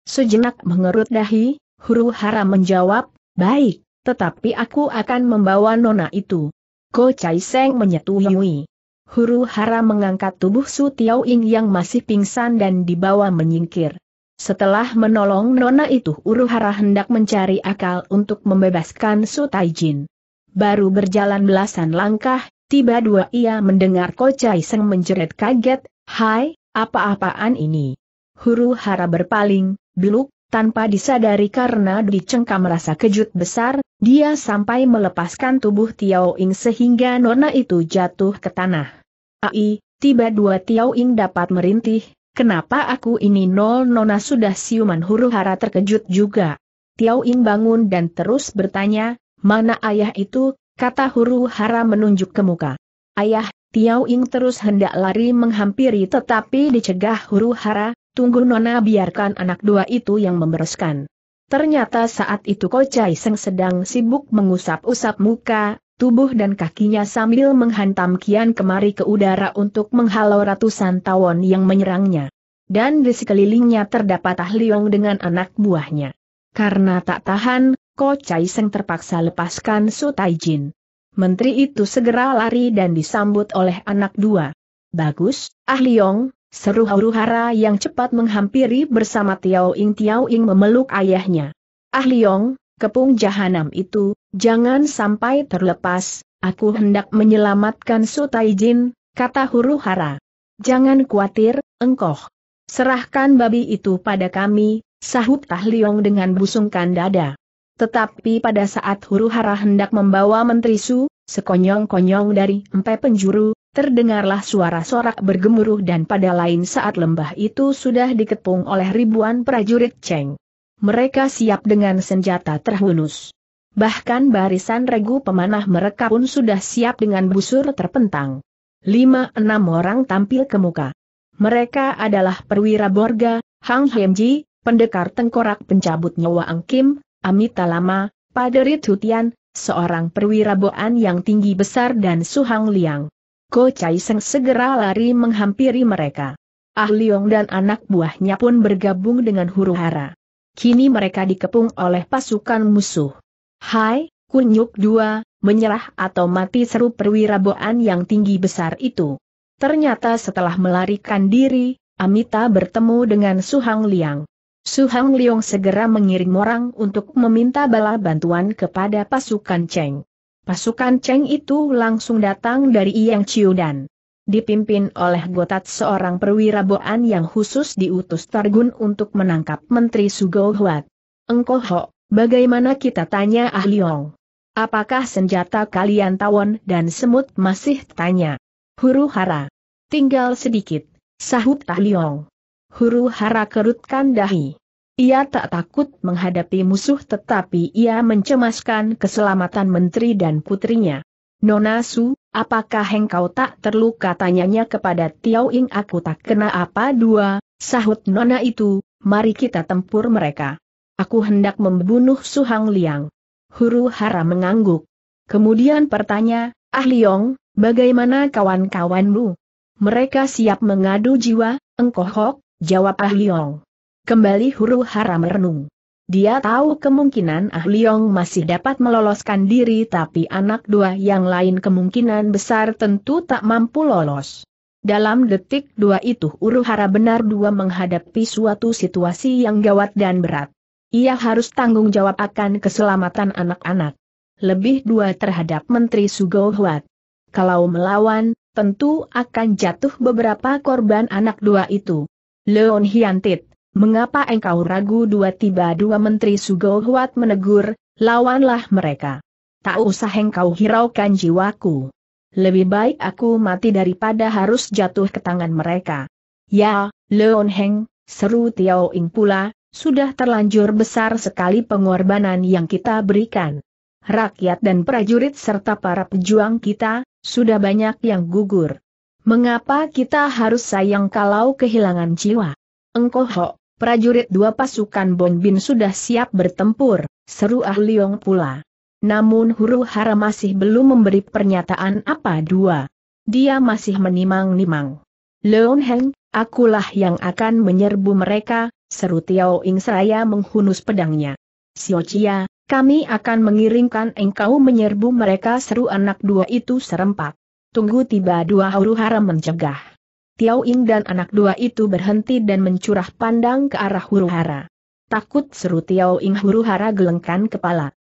Sejenak mengerut dahi, huru hara menjawab, baik, tetapi aku akan membawa nona itu. Ko Chai Seng menyetujui huru hara mengangkat tubuh Su Tiao Ing yang masih pingsan dan dibawa menyingkir. Setelah menolong nona itu Huru hara hendak mencari akal untuk membebaskan Su Jin. Baru berjalan belasan langkah, tiba dua ia mendengar Kocai Seng menjerit kaget, Hai, apa-apaan ini? Huru hara berpaling, biluk, tanpa disadari karena dicengkam rasa kejut besar, dia sampai melepaskan tubuh Tiao Ing sehingga nona itu jatuh ke tanah. Ai, tiba dua Tiao Ing dapat merintih, kenapa aku ini nol nona sudah siuman huru hara terkejut juga. Tiao Ing bangun dan terus bertanya, mana ayah itu, kata huru hara menunjuk ke muka. Ayah, Tiao Ing terus hendak lari menghampiri tetapi dicegah huru hara, tunggu nona biarkan anak dua itu yang membereskan. Ternyata saat itu Ko Chai Seng sedang sibuk mengusap-usap muka, tubuh dan kakinya sambil menghantam kian kemari ke udara untuk menghalau ratusan tawon yang menyerangnya. Dan di sekelilingnya terdapat Ah Liong dengan anak buahnya. Karena tak tahan, Ko Chai Seng terpaksa lepaskan Su Jin. Menteri itu segera lari dan disambut oleh anak dua. Bagus, Ah Liong, Seru huru hara yang cepat menghampiri bersama Tiao Ing Tiao Ing memeluk ayahnya. Ah Liong, kepung jahanam itu, jangan sampai terlepas, aku hendak menyelamatkan Su Jin, kata huru hara. Jangan khawatir, engkoh. Serahkan babi itu pada kami, sahut Ah Liong dengan busungkan dada. Tetapi pada saat huru hara hendak membawa Menteri Su, sekonyong-konyong dari empe penjuru, terdengarlah suara sorak bergemuruh dan pada lain saat lembah itu sudah dikepung oleh ribuan prajurit Cheng. Mereka siap dengan senjata terhunus. Bahkan barisan regu pemanah mereka pun sudah siap dengan busur terpentang. Lima enam orang tampil ke muka. Mereka adalah perwira Borga, Hang Hemji, pendekar tengkorak pencabut nyawa Angkim, Amita Lama, Paderit Hutian, seorang perwira Boan yang tinggi besar dan Suhang Liang. Ko Chai Seng segera lari menghampiri mereka. Ah Liong dan anak buahnya pun bergabung dengan huru hara. Kini mereka dikepung oleh pasukan musuh. Hai, kunyuk dua, menyerah atau mati seru perwira boan yang tinggi besar itu. Ternyata setelah melarikan diri, Amita bertemu dengan Su Hang Liang. Su Hang Liang segera mengirim orang untuk meminta bala bantuan kepada pasukan Cheng. Pasukan Cheng itu langsung datang dari Yang Chiu dan Dipimpin oleh Gotat seorang perwira Boan yang khusus diutus Targun untuk menangkap Menteri Sugo Huat. Engkoh Ho, bagaimana kita tanya Ah Liong? Apakah senjata kalian tawon dan semut masih tanya? Huru hara. Tinggal sedikit, sahut Ah Liong. Huru hara kerutkan dahi. Ia tak takut menghadapi musuh tetapi ia mencemaskan keselamatan menteri dan putrinya. Nona Su, apakah engkau tak terluka tanyanya kepada Tiao Ing aku tak kena apa dua, sahut Nona itu, mari kita tempur mereka. Aku hendak membunuh Su Hang Liang. Huru hara mengangguk. Kemudian bertanya, Ah Liong, bagaimana kawan-kawanmu? Mereka siap mengadu jiwa, engkau hok, jawab Ah Liong. Kembali huru hara merenung. Dia tahu kemungkinan Ah Liong masih dapat meloloskan diri tapi anak dua yang lain kemungkinan besar tentu tak mampu lolos. Dalam detik dua itu Uruhara benar dua menghadapi suatu situasi yang gawat dan berat. Ia harus tanggung jawab akan keselamatan anak-anak. Lebih dua terhadap Menteri Sugo Kalau melawan, tentu akan jatuh beberapa korban anak dua itu. Leon Hiantit, Mengapa engkau ragu dua tiba dua menteri Sugohuat menegur, lawanlah mereka. Tak usah engkau hiraukan jiwaku. Lebih baik aku mati daripada harus jatuh ke tangan mereka. Ya, Leon Heng, seru Tiao Ing pula, sudah terlanjur besar sekali pengorbanan yang kita berikan. Rakyat dan prajurit serta para pejuang kita, sudah banyak yang gugur. Mengapa kita harus sayang kalau kehilangan jiwa? Engkoho, prajurit dua pasukan Bonbin sudah siap bertempur, seru Ah Liong pula. Namun Huru Hara masih belum memberi pernyataan apa dua. Dia masih menimang-nimang. Leon Heng, akulah yang akan menyerbu mereka, seru Tiao Ing Seraya menghunus pedangnya. Sio Chia, kami akan mengirimkan engkau menyerbu mereka seru anak dua itu serempak. Tunggu tiba dua huru hara mencegah. Tiao Ing dan anak dua itu berhenti dan mencurah pandang ke arah huru hara. Takut seru Tiao Ing huru hara gelengkan kepala.